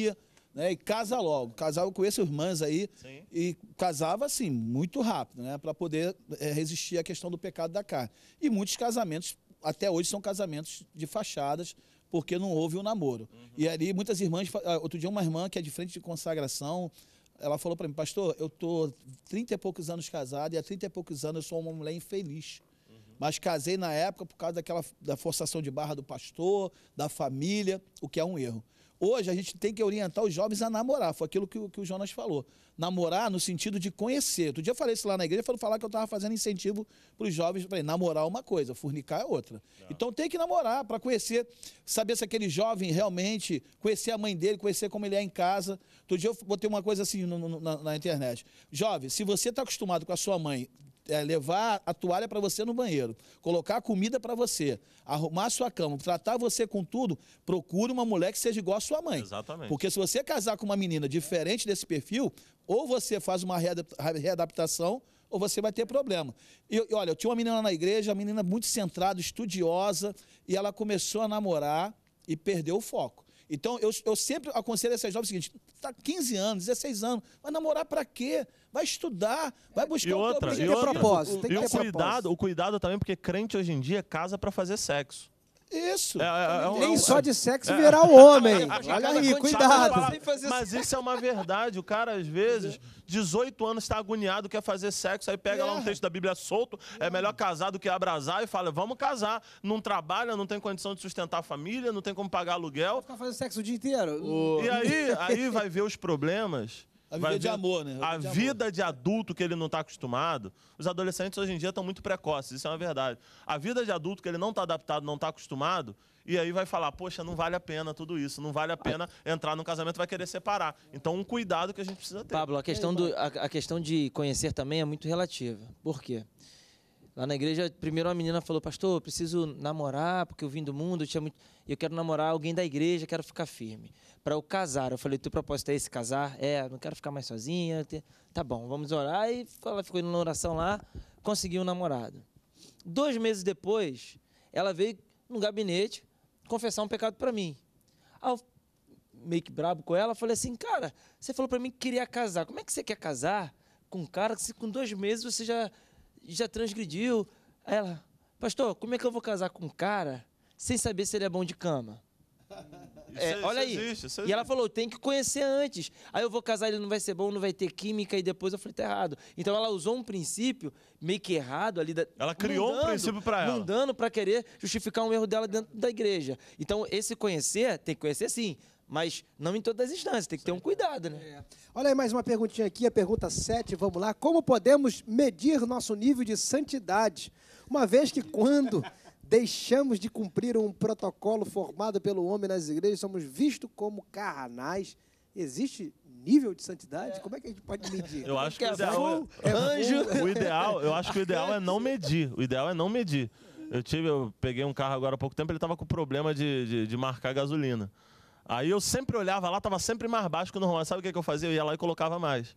né? E casa logo. Casava com essas irmãs aí. Sim. E casava, assim, muito rápido, né? Para poder é, resistir à questão do pecado da carne. E muitos casamentos, até hoje, são casamentos de fachadas, porque não houve o um namoro. Uhum. E ali, muitas irmãs... Ah, outro dia, uma irmã que é de frente de consagração ela falou para mim, pastor, eu tô 30 e poucos anos casada e há 30 e poucos anos eu sou uma mulher infeliz. Uhum. Mas casei na época por causa daquela da forçação de barra do pastor, da família, o que é um erro. Hoje a gente tem que orientar os jovens a namorar, foi aquilo que, que o Jonas falou. Namorar no sentido de conhecer. Outro dia eu falei isso lá na igreja, falou falar que eu estava fazendo incentivo para os jovens. para namorar é uma coisa, fornicar é outra. Não. Então tem que namorar para conhecer, saber se aquele jovem realmente, conhecer a mãe dele, conhecer como ele é em casa. Outro dia eu botei uma coisa assim no, no, na, na internet. Jovem, se você está acostumado com a sua mãe é, levar a toalha para você no banheiro, colocar a comida para você, arrumar a sua cama, tratar você com tudo, procure uma mulher que seja igual à sua mãe. Exatamente. Porque se você casar com uma menina diferente desse perfil, ou você faz uma readaptação, ou você vai ter problema. E olha, eu tinha uma menina na igreja, uma menina muito centrada, estudiosa, e ela começou a namorar e perdeu o foco. Então, eu, eu sempre aconselho essas jovens o seguinte: tá 15 anos, 16 anos, vai namorar para quê? vai estudar, vai é, buscar e outra, e outra, propósito. Tem e que o cuidado, propósito. o cuidado também, porque crente hoje em dia casa para fazer sexo. Isso. É, é, é, Nem é só de sexo é. virar o homem. Olha aí, cuidado. Mas isso é uma verdade. O cara, às vezes, 18 anos está agoniado, quer fazer sexo, aí pega lá um texto da Bíblia solto, é melhor casar do que abrasar, e fala, vamos casar. Não trabalha, não tem condição de sustentar a família, não tem como pagar aluguel. Ficar fazendo sexo o dia inteiro. E aí, aí vai ver os problemas a vida de amor, né? A, a vida de adulto que ele não está acostumado, os adolescentes hoje em dia estão muito precoces, isso é uma verdade. A vida de adulto que ele não está adaptado, não está acostumado, e aí vai falar, poxa, não vale a pena tudo isso, não vale a pena entrar num casamento, vai querer separar. Então, um cuidado que a gente precisa ter. Pablo, a questão, é, do, a, a questão de conhecer também é muito relativa. Por quê? Lá na igreja, primeiro uma menina falou, pastor, eu preciso namorar, porque eu vim do mundo, eu, tinha muito... eu quero namorar alguém da igreja, quero ficar firme. Para eu casar, eu falei, teu propósito é esse, casar? É, não quero ficar mais sozinha. Tá bom, vamos orar. E ela ficou indo na oração lá, conseguiu um namorado. Dois meses depois, ela veio no gabinete confessar um pecado para mim. Aí eu, meio que brabo com ela, falei assim, cara, você falou para mim que queria casar. Como é que você quer casar com um cara que com dois meses você já já transgrediu. Aí ela, pastor, como é que eu vou casar com um cara sem saber se ele é bom de cama? É, é olha isso aí. Existe, e existe. ela falou: tem que conhecer antes. Aí eu vou casar, ele não vai ser bom, não vai ter química, e depois eu falei: tá errado. Então ela usou um princípio meio que errado ali. Da, ela criou um princípio para ela. mandando para querer justificar um erro dela dentro da igreja. Então, esse conhecer, tem que conhecer sim mas não em todas as instâncias, tem que ter um cuidado, né? É. Olha aí mais uma perguntinha aqui, a pergunta 7, vamos lá. Como podemos medir nosso nível de santidade? Uma vez que quando deixamos de cumprir um protocolo formado pelo homem nas igrejas, somos vistos como carnais. Existe nível de santidade? É. Como é que a gente pode medir? Eu acho que, é o ideal é, é anjo. O ideal, eu acho que o ideal é não medir. O ideal é não medir. Eu tive, eu peguei um carro agora há pouco tempo, ele estava com problema de, de, de marcar gasolina. Aí eu sempre olhava lá, estava sempre mais baixo que o normal. Sabe o que, que eu fazia? Eu ia lá e colocava mais.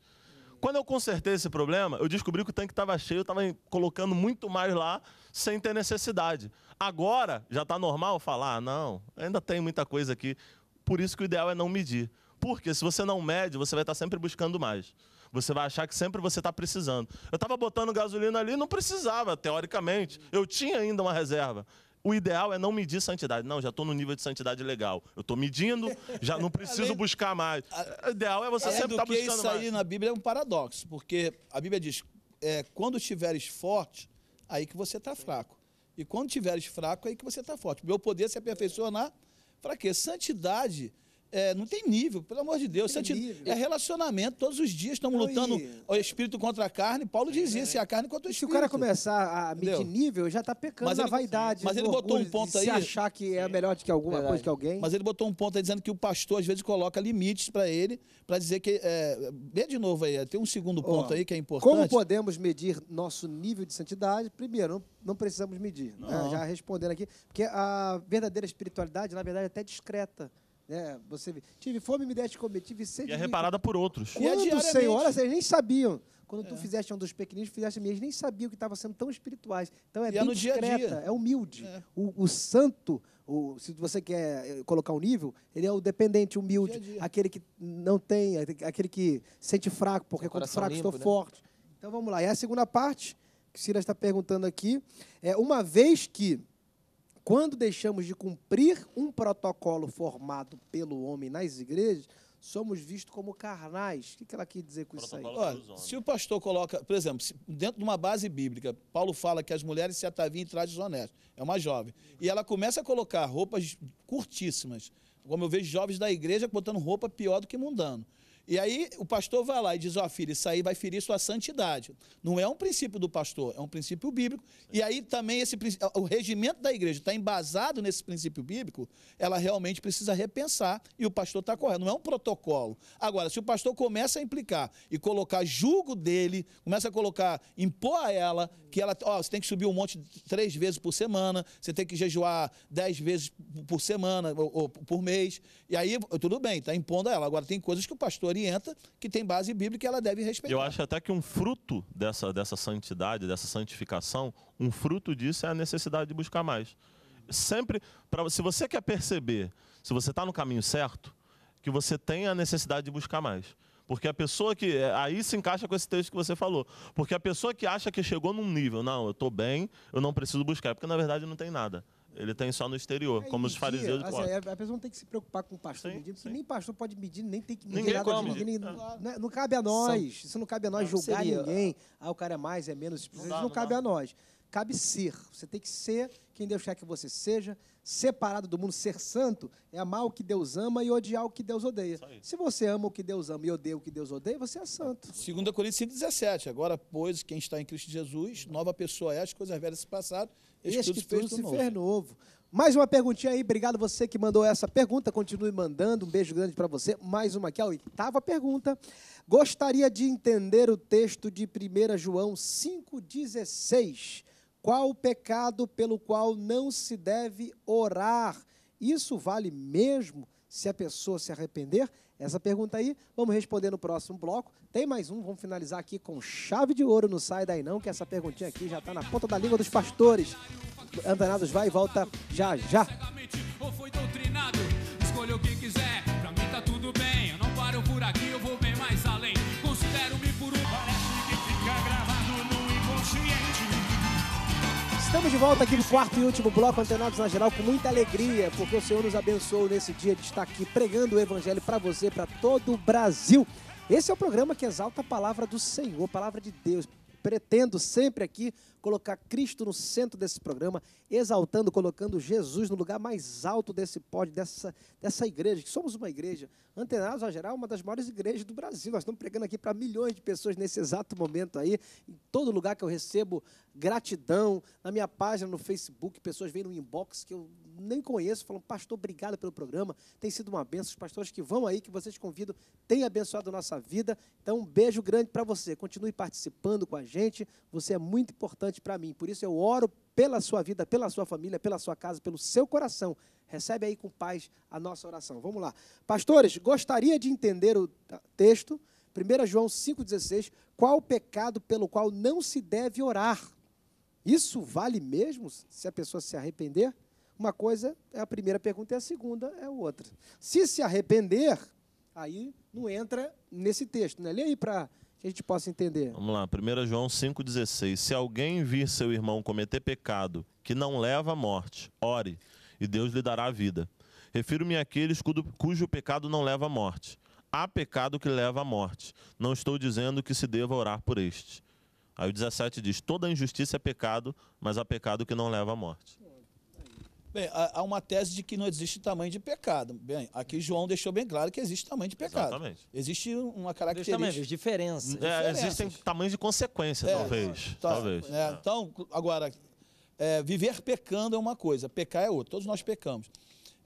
Quando eu consertei esse problema, eu descobri que o tanque estava cheio, estava colocando muito mais lá sem ter necessidade. Agora, já está normal falar? Ah, não, ainda tem muita coisa aqui. Por isso que o ideal é não medir. Porque se você não mede, você vai estar tá sempre buscando mais. Você vai achar que sempre você está precisando. Eu estava botando gasolina ali, não precisava, teoricamente. Eu tinha ainda uma reserva o ideal é não medir santidade. Não, já estou no nível de santidade legal. Eu estou medindo, já não preciso buscar mais. o ideal é você é sempre estar tá buscando isso mais. Isso aí na Bíblia é um paradoxo, porque a Bíblia diz: é, quando estiveres forte, aí que você está fraco. E quando estiveres fraco, aí que você está forte. Meu poder se aperfeiçoa na fraqueza. Santidade é, não tem nível, pelo amor de Deus. Te, é relacionamento, todos os dias estamos lutando o espírito contra a carne. Paulo é, dizia, é. se a carne contra o espírito. Se o cara começar a medir nível, já está pecando mas na ele, vaidade. Mas ele botou um ponto aí. Se achar que é melhor do que alguma Verdade. coisa que alguém. Mas ele botou um ponto aí dizendo que o pastor às vezes coloca limites para ele, para dizer que. É, vê de novo aí, tem um segundo ponto oh, aí que é importante. Como podemos medir nosso nível de santidade? Primeiro, não, não precisamos medir. Né? Não. Né? Já respondendo aqui, porque a verdadeira espiritualidade, na verdade, é até discreta né você Tive fome, me deste comer, tive sede. E é reparada por outros. Quantos senhoras, eles nem sabiam. Quando é. tu fizeste um dos pequeninos, fizeste a minha, eles nem sabiam que estavam sendo tão espirituais. Então é e é bem é no discreta, dia dia. é humilde. É. O, o, santo, o, se você quer eh, colocar um nível, ele é o dependente, humilde. Dia dia. Aquele que não tem, aquele que sente fraco, porque quando fraco limpo, estou né? forte. Então vamos lá. E é a segunda parte que Silas está perguntando aqui é uma vez que quando deixamos de cumprir um protocolo formado pelo homem nas igrejas, somos vistos como carnais. O que ela quer dizer com protocolo isso aí? Olha, se o pastor coloca, por exemplo, dentro de uma base bíblica, Paulo fala que as mulheres se ataviam em trajes honestos. É uma jovem. E ela começa a colocar roupas curtíssimas. Como eu vejo jovens da igreja botando roupa pior do que mundano. E aí o pastor vai lá e diz, ó oh, filho, isso aí vai ferir sua santidade. Não é um princípio do pastor, é um princípio bíblico. Sim. E aí também esse o regimento da igreja está embasado nesse princípio bíblico, ela realmente precisa repensar e o pastor está correto. Não é um protocolo. Agora, se o pastor começa a implicar e colocar julgo dele, começa a colocar, impor a ela, que ela, ó, oh, você tem que subir um monte três vezes por semana, você tem que jejuar dez vezes por semana ou, ou por mês. E aí, tudo bem, está impondo a ela. Agora, tem coisas que o pastor orienta, que tem base bíblica e ela deve respeitar. Eu acho até que um fruto dessa, dessa santidade, dessa santificação, um fruto disso é a necessidade de buscar mais. Sempre, pra, se você quer perceber se você está no caminho certo, que você tem a necessidade de buscar mais. Porque a pessoa que. É, aí se encaixa com esse texto que você falou. Porque a pessoa que acha que chegou num nível, não, eu estou bem, eu não preciso buscar, é porque na verdade não tem nada. Ele tem só no exterior, assim, é, como medir, os fariseus de A pessoa não tem que se preocupar com o pastor sim, medindo, sim. nem pastor pode medir, nem tem que medir ninguém nada como. de ninguém. É. Não, né, não, cabe a nós. São... Isso não cabe a nós não, julgar seria... ninguém. Ah, o cara é mais, é menos. Isso não, dá, cabe a nós. Cabe ser. Você tem que ser quem Deus quer que você seja. Separado do mundo, ser santo é amar o que Deus ama e odiar o que Deus odeia. Se você ama o que Deus ama e odeia o que Deus odeia, você é santo. 2 Coríntios 17. Agora, pois, quem está em Cristo Jesus, nova pessoa é, as coisas velhas se passaram este que se novo. novo. Mais uma perguntinha aí, obrigado você que mandou essa pergunta, continue mandando, um beijo grande para você. Mais uma aqui, a oitava pergunta. Gostaria de entender o texto de 1 João 5,16. Qual o pecado pelo qual não se deve orar? Isso vale mesmo se a pessoa se arrepender? Essa pergunta aí, vamos responder no próximo bloco. Tem mais um, vamos finalizar aqui com chave de ouro. Não sai daí não, que essa perguntinha aqui já está na ponta da língua dos pastores. Antanados vai e volta já já. Ou foi doutrinado, escolha o que quiser, pra mim tá tudo bem. Eu não paro por aqui, eu Estamos de volta aqui no quarto e último bloco Antenados na Geral com muita alegria, porque o Senhor nos abençoou nesse dia de estar aqui pregando o Evangelho para você, para todo o Brasil. Esse é o programa que exalta a palavra do Senhor, a palavra de Deus. Pretendo sempre aqui colocar Cristo no centro desse programa, exaltando, colocando Jesus no lugar mais alto desse pódio, dessa, dessa igreja, que somos uma igreja, Antenados a geral, uma das maiores igrejas do Brasil. Nós estamos pregando aqui para milhões de pessoas nesse exato momento aí, em todo lugar que eu recebo gratidão, na minha página no Facebook, pessoas vêm no inbox que eu nem conheço, falam, pastor, obrigado pelo programa, tem sido uma benção, os pastores que vão aí, que vocês convido, tem abençoado a nossa vida. Então, um beijo grande para você, continue participando com a gente, você é muito importante importante para mim. Por isso eu oro pela sua vida, pela sua família, pela sua casa, pelo seu coração. Recebe aí com paz a nossa oração. Vamos lá. Pastores, gostaria de entender o texto, 1 João 5,16, qual o pecado pelo qual não se deve orar? Isso vale mesmo se a pessoa se arrepender? Uma coisa é a primeira pergunta e a segunda é a outra. Se se arrepender, aí não entra nesse texto. Né? Lê aí para que a gente possa entender. Vamos lá, 1 João 5,16. Se alguém vir seu irmão cometer pecado que não leva à morte, ore, e Deus lhe dará a vida. Refiro-me àqueles cujo pecado não leva à morte. Há pecado que leva à morte. Não estou dizendo que se deva orar por este. Aí o 17 diz: toda injustiça é pecado, mas há pecado que não leva à morte. Bem, há uma tese de que não existe tamanho de pecado. Bem, aqui João deixou bem claro que existe tamanho de pecado. Exatamente. Existe uma característica. Existe diferença. É, existem tamanhos de consequência, é, talvez. Tá, talvez. É, então, agora, é, viver pecando é uma coisa, pecar é outra. Todos nós pecamos.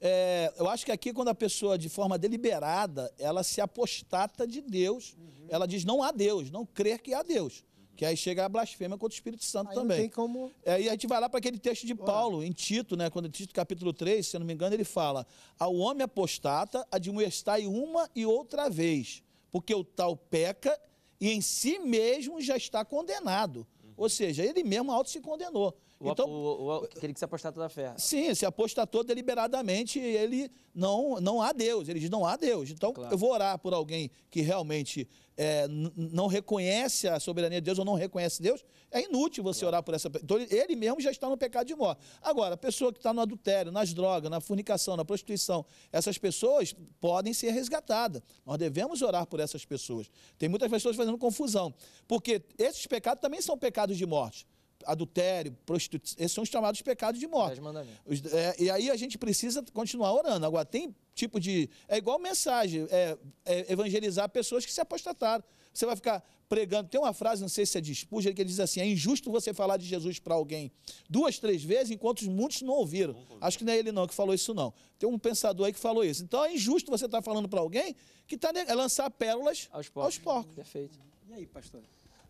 É, eu acho que aqui, quando a pessoa, de forma deliberada, ela se apostata de Deus, uhum. ela diz não há Deus, não crer que há Deus. Que aí chega a blasfêmia contra o Espírito Santo aí também. Não tem como... É, e a gente vai lá para aquele texto de Paulo, em Tito, né? Quando Tito capítulo 3, se eu não me engano, ele fala: Ao homem apostata, admoestai uma e outra vez, porque o tal peca e em si mesmo já está condenado. Uhum. Ou seja, ele mesmo auto se condenou. O, então, o, o, teria que se apostar toda a fé. Sim, se apostatou deliberadamente, ele não, não há Deus. Ele diz, não há Deus. Então, claro. eu vou orar por alguém que realmente é, não reconhece a soberania de Deus ou não reconhece Deus. É inútil você claro. orar por essa pessoa. Então, ele mesmo já está no pecado de morte. Agora, a pessoa que está no adultério, nas drogas, na fornicação, na prostituição, essas pessoas podem ser resgatadas. Nós devemos orar por essas pessoas. Tem muitas pessoas fazendo confusão. Porque esses pecados também são pecados de morte adultério, prostituição, esses são os chamados pecados de morte. Os, é, e aí a gente precisa continuar orando. Agora, tem tipo de. É igual mensagem, é, é evangelizar pessoas que se apostataram. Você vai ficar pregando. Tem uma frase, não sei se é de Spurgeon, que ele diz assim: é injusto você falar de Jesus para alguém duas, três vezes, enquanto muitos não ouviram. Acho que não é ele não que falou isso, não. Tem um pensador aí que falou isso. Então é injusto você estar tá falando para alguém que está é lançar pérolas aos porcos. aos porcos. Perfeito. E aí, pastor?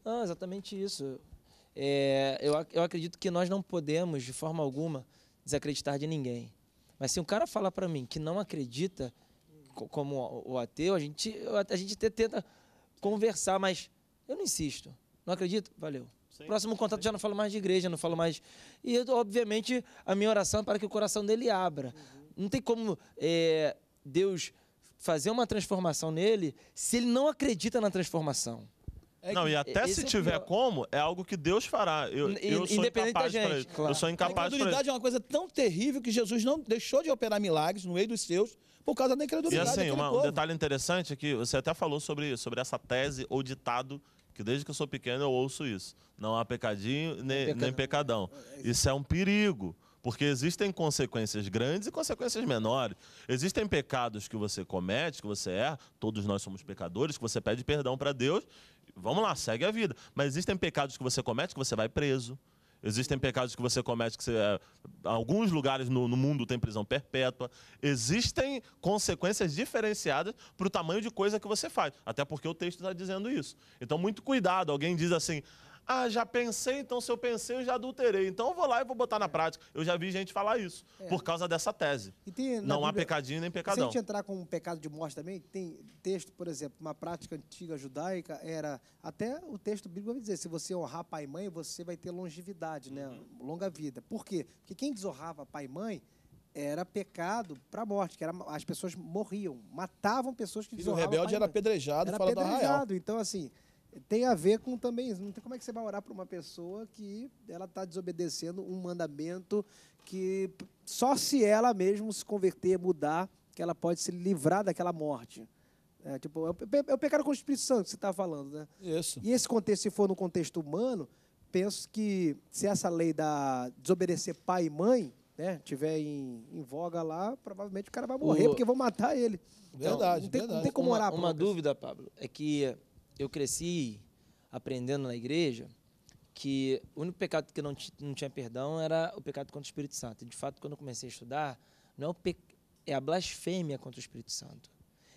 Ah, exatamente isso é, eu, eu acredito que nós não podemos, de forma alguma, desacreditar de ninguém. Mas se um cara falar para mim que não acredita, como o ateu, a gente, a gente até tenta conversar, mas eu não insisto. Não acredito? Valeu. Sim, Próximo contato sim. já não falo mais de igreja, não falo mais. E, eu, obviamente, a minha oração é para que o coração dele abra. Uhum. Não tem como é, Deus fazer uma transformação nele se ele não acredita na transformação. É não, e até se é tiver como, é algo que Deus fará. Eu, sou independente incapaz da gente. Claro. Eu sou incapaz A incredulidade é uma coisa tão terrível que Jesus não deixou de operar milagres no meio dos seus por causa da incredulidade. E assim, uma, um detalhe interessante é que você até falou sobre, sobre essa tese ou ditado que desde que eu sou pequeno eu ouço isso. Não há pecadinho nem, pecadão. nem pecadão. É isso é um perigo. Porque existem consequências grandes e consequências menores. Existem pecados que você comete, que você erra, todos nós somos pecadores, que você pede perdão para Deus vamos lá, segue a vida. Mas existem pecados que você comete que você vai preso. Existem pecados que você comete que você, é, alguns lugares no, no mundo tem prisão perpétua. Existem consequências diferenciadas para o tamanho de coisa que você faz. Até porque o texto está dizendo isso. Então, muito cuidado. Alguém diz assim: ah, já pensei, então se eu pensei, eu já adulterei. Então eu vou lá e vou botar na é. prática. Eu já vi gente falar isso, é. por causa dessa tese. Tem, não há pecadinho nem pecadão. Se a gente entrar com um pecado de morte também, tem texto, por exemplo, uma prática antiga judaica era. Até o texto bíblico vai dizer: se você honrar pai e mãe, você vai ter longevidade, né? Uhum. Longa vida. Por quê? Porque quem desonrava pai e mãe era pecado para a morte, que era, as pessoas morriam, matavam pessoas que desonravam. E o rebelde era apedrejado era fora apedrejado. do arraial. Então, assim, tem a ver com também Não tem como é que você vai orar para uma pessoa que ela está desobedecendo um mandamento que só se ela mesmo se converter, mudar, que ela pode se livrar daquela morte. É, tipo, é o é pecado com o Espírito Santo que você está falando, né? Isso. E esse contexto, se for no contexto humano, penso que se essa lei da desobedecer pai e mãe né, tiver em, em voga lá, provavelmente o cara vai morrer o... porque vão matar ele. Verdade, então, não tem, verdade. Não tem como orar. Uma, uma dúvida, Pablo, é que eu cresci aprendendo na igreja que o único pecado que não, não tinha perdão era o pecado contra o Espírito Santo. de fato, quando eu comecei a estudar, não é, pe... é a blasfêmia contra o Espírito Santo.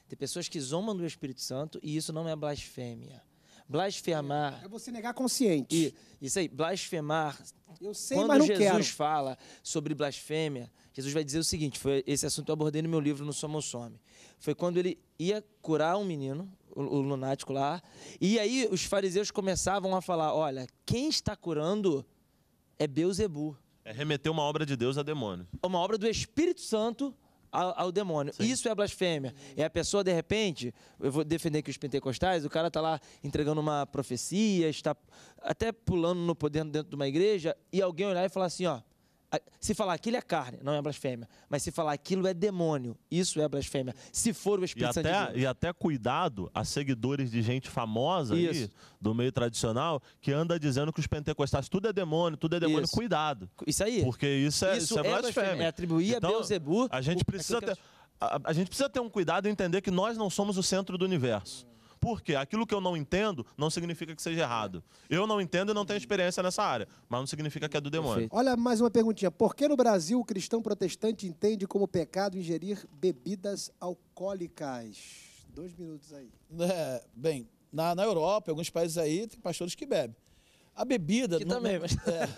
Tem pessoas que zombam do Espírito Santo e isso não é blasfêmia. Blasfemar. É, é você negar consciente. E, isso aí, blasfemar. Eu sei, Quando mas não Jesus quero. fala sobre blasfêmia, Jesus vai dizer o seguinte: foi esse assunto eu abordei no meu livro No Somos Some. Foi quando ele ia curar um menino, o, lunático lá. E aí os fariseus começavam a falar: olha, quem está curando é Beuzebu. É remeter uma obra de Deus a demônio. Uma obra do Espírito Santo ao, ao, demônio. Sim. Isso é blasfêmia. É a pessoa, de repente, eu vou defender que os pentecostais, o cara está lá entregando uma profecia, está até pulando no poder dentro de uma igreja, e alguém olhar e falar assim, ó, se falar aquilo é carne, não é blasfêmia. Mas se falar aquilo é demônio, isso é blasfêmia. Se for o Espírito Santo. De e até cuidado a seguidores de gente famosa isso. aí, do meio tradicional, que anda dizendo que os pentecostais tudo é demônio, tudo é demônio. Isso. Cuidado. Isso aí. Porque isso é, isso, é isso é, é blasfêmia. É atribuir então, a Beuzebu. A gente precisa ter. A, a gente precisa ter um cuidado e entender que nós não somos o centro do universo. Por quê? Aquilo que eu não entendo não significa que seja errado. Eu não entendo e não tenho experiência nessa área, mas não significa que é do demônio. Perfeito. Olha, mais uma perguntinha. Por que no Brasil o cristão protestante entende como pecado ingerir bebidas alcoólicas? Dois minutos aí. É, bem, na, na Europa, em alguns países aí, tem pastores que bebem. A bebida. Que no, também, mas. É.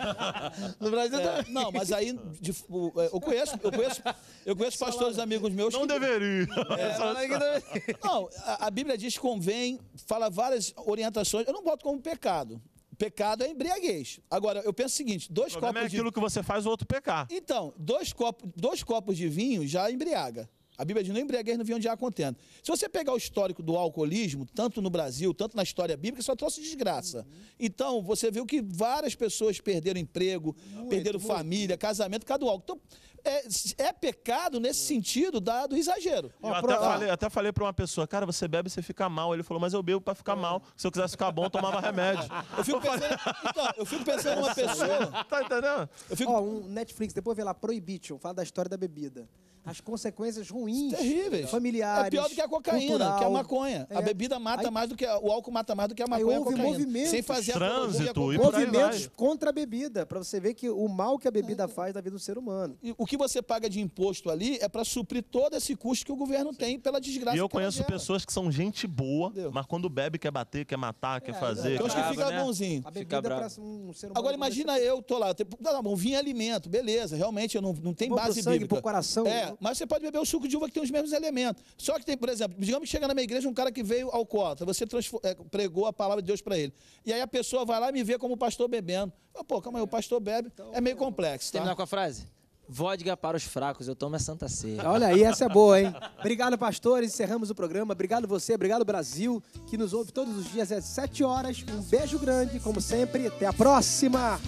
no Brasil é, também. Não, mas aí. De, é, eu conheço, eu conheço, eu conheço pastores lá, amigos meus. Não que, deveria. É, não, não a, a, Bíblia diz convém, fala várias orientações. Eu não boto como pecado. Pecado é embriaguez. Agora, eu penso o seguinte: dois o é copos. É aquilo de... que você faz o outro pecar. Então, dois copos, dois copos de vinho já embriaga. A Bíblia diz: não embriaguez no vinho onde há contenda. Se você pegar o histórico do alcoolismo, tanto no Brasil, tanto na história bíblica, só trouxe desgraça. Uhum. Então, você viu que várias pessoas perderam emprego, muito, perderam muito. família, casamento, do álcool. Então, é, é pecado nesse sentido da, do exagero. Eu até, falei, até falei para uma pessoa: cara, você bebe e você fica mal. Ele falou: mas eu bebo para ficar mal. Se eu quisesse ficar bom, eu tomava remédio. Eu fico pensando, então, eu fico pensando numa pessoa. tá entendendo? Eu fico... Ó, um Netflix, depois vê lá: Prohibition, fala da história da bebida as consequências ruins. Terríveis. Familiares. É pior do que a cocaína, cultural. que a maconha. É. A bebida mata aí, mais do que. A, o álcool mata mais do que a maconha. Aí houve a movimentos. Sem fazer trânsito, a e Movimentos contra a bebida, para você ver que o mal que a bebida é. faz na vida do ser humano. E o que você paga de imposto ali é para suprir todo esse custo que o governo tem pela desgraça. E eu conheço pessoas que são gente boa, mas quando bebe, quer bater, quer matar, quer é, fazer. Então acho que fica né? bonzinho. A bebida fica um ser humano. Agora imagina eu tô lá. Tá bom, vinho é alimento, beleza. Realmente eu não, não tem base bíblica. pro coração. É, mas você pode beber o suco de uva que tem os mesmos elementos. Só que tem, por exemplo, digamos que chega na minha igreja um cara que veio ao cota, você é, pregou a palavra de Deus para ele. E aí a pessoa vai lá e me vê como pastor bebendo. Eu, Pô, calma aí, o pastor bebe. Então, é meio complexo. Tá? Terminar com a frase? Vodka para os fracos, eu tomo a Santa Ceia. Olha aí, essa é boa, hein? Obrigado, pastores. Encerramos o programa. Obrigado você, obrigado Brasil, que nos ouve todos os dias às 7 horas. Um beijo grande, como sempre. Até a próxima!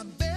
saber.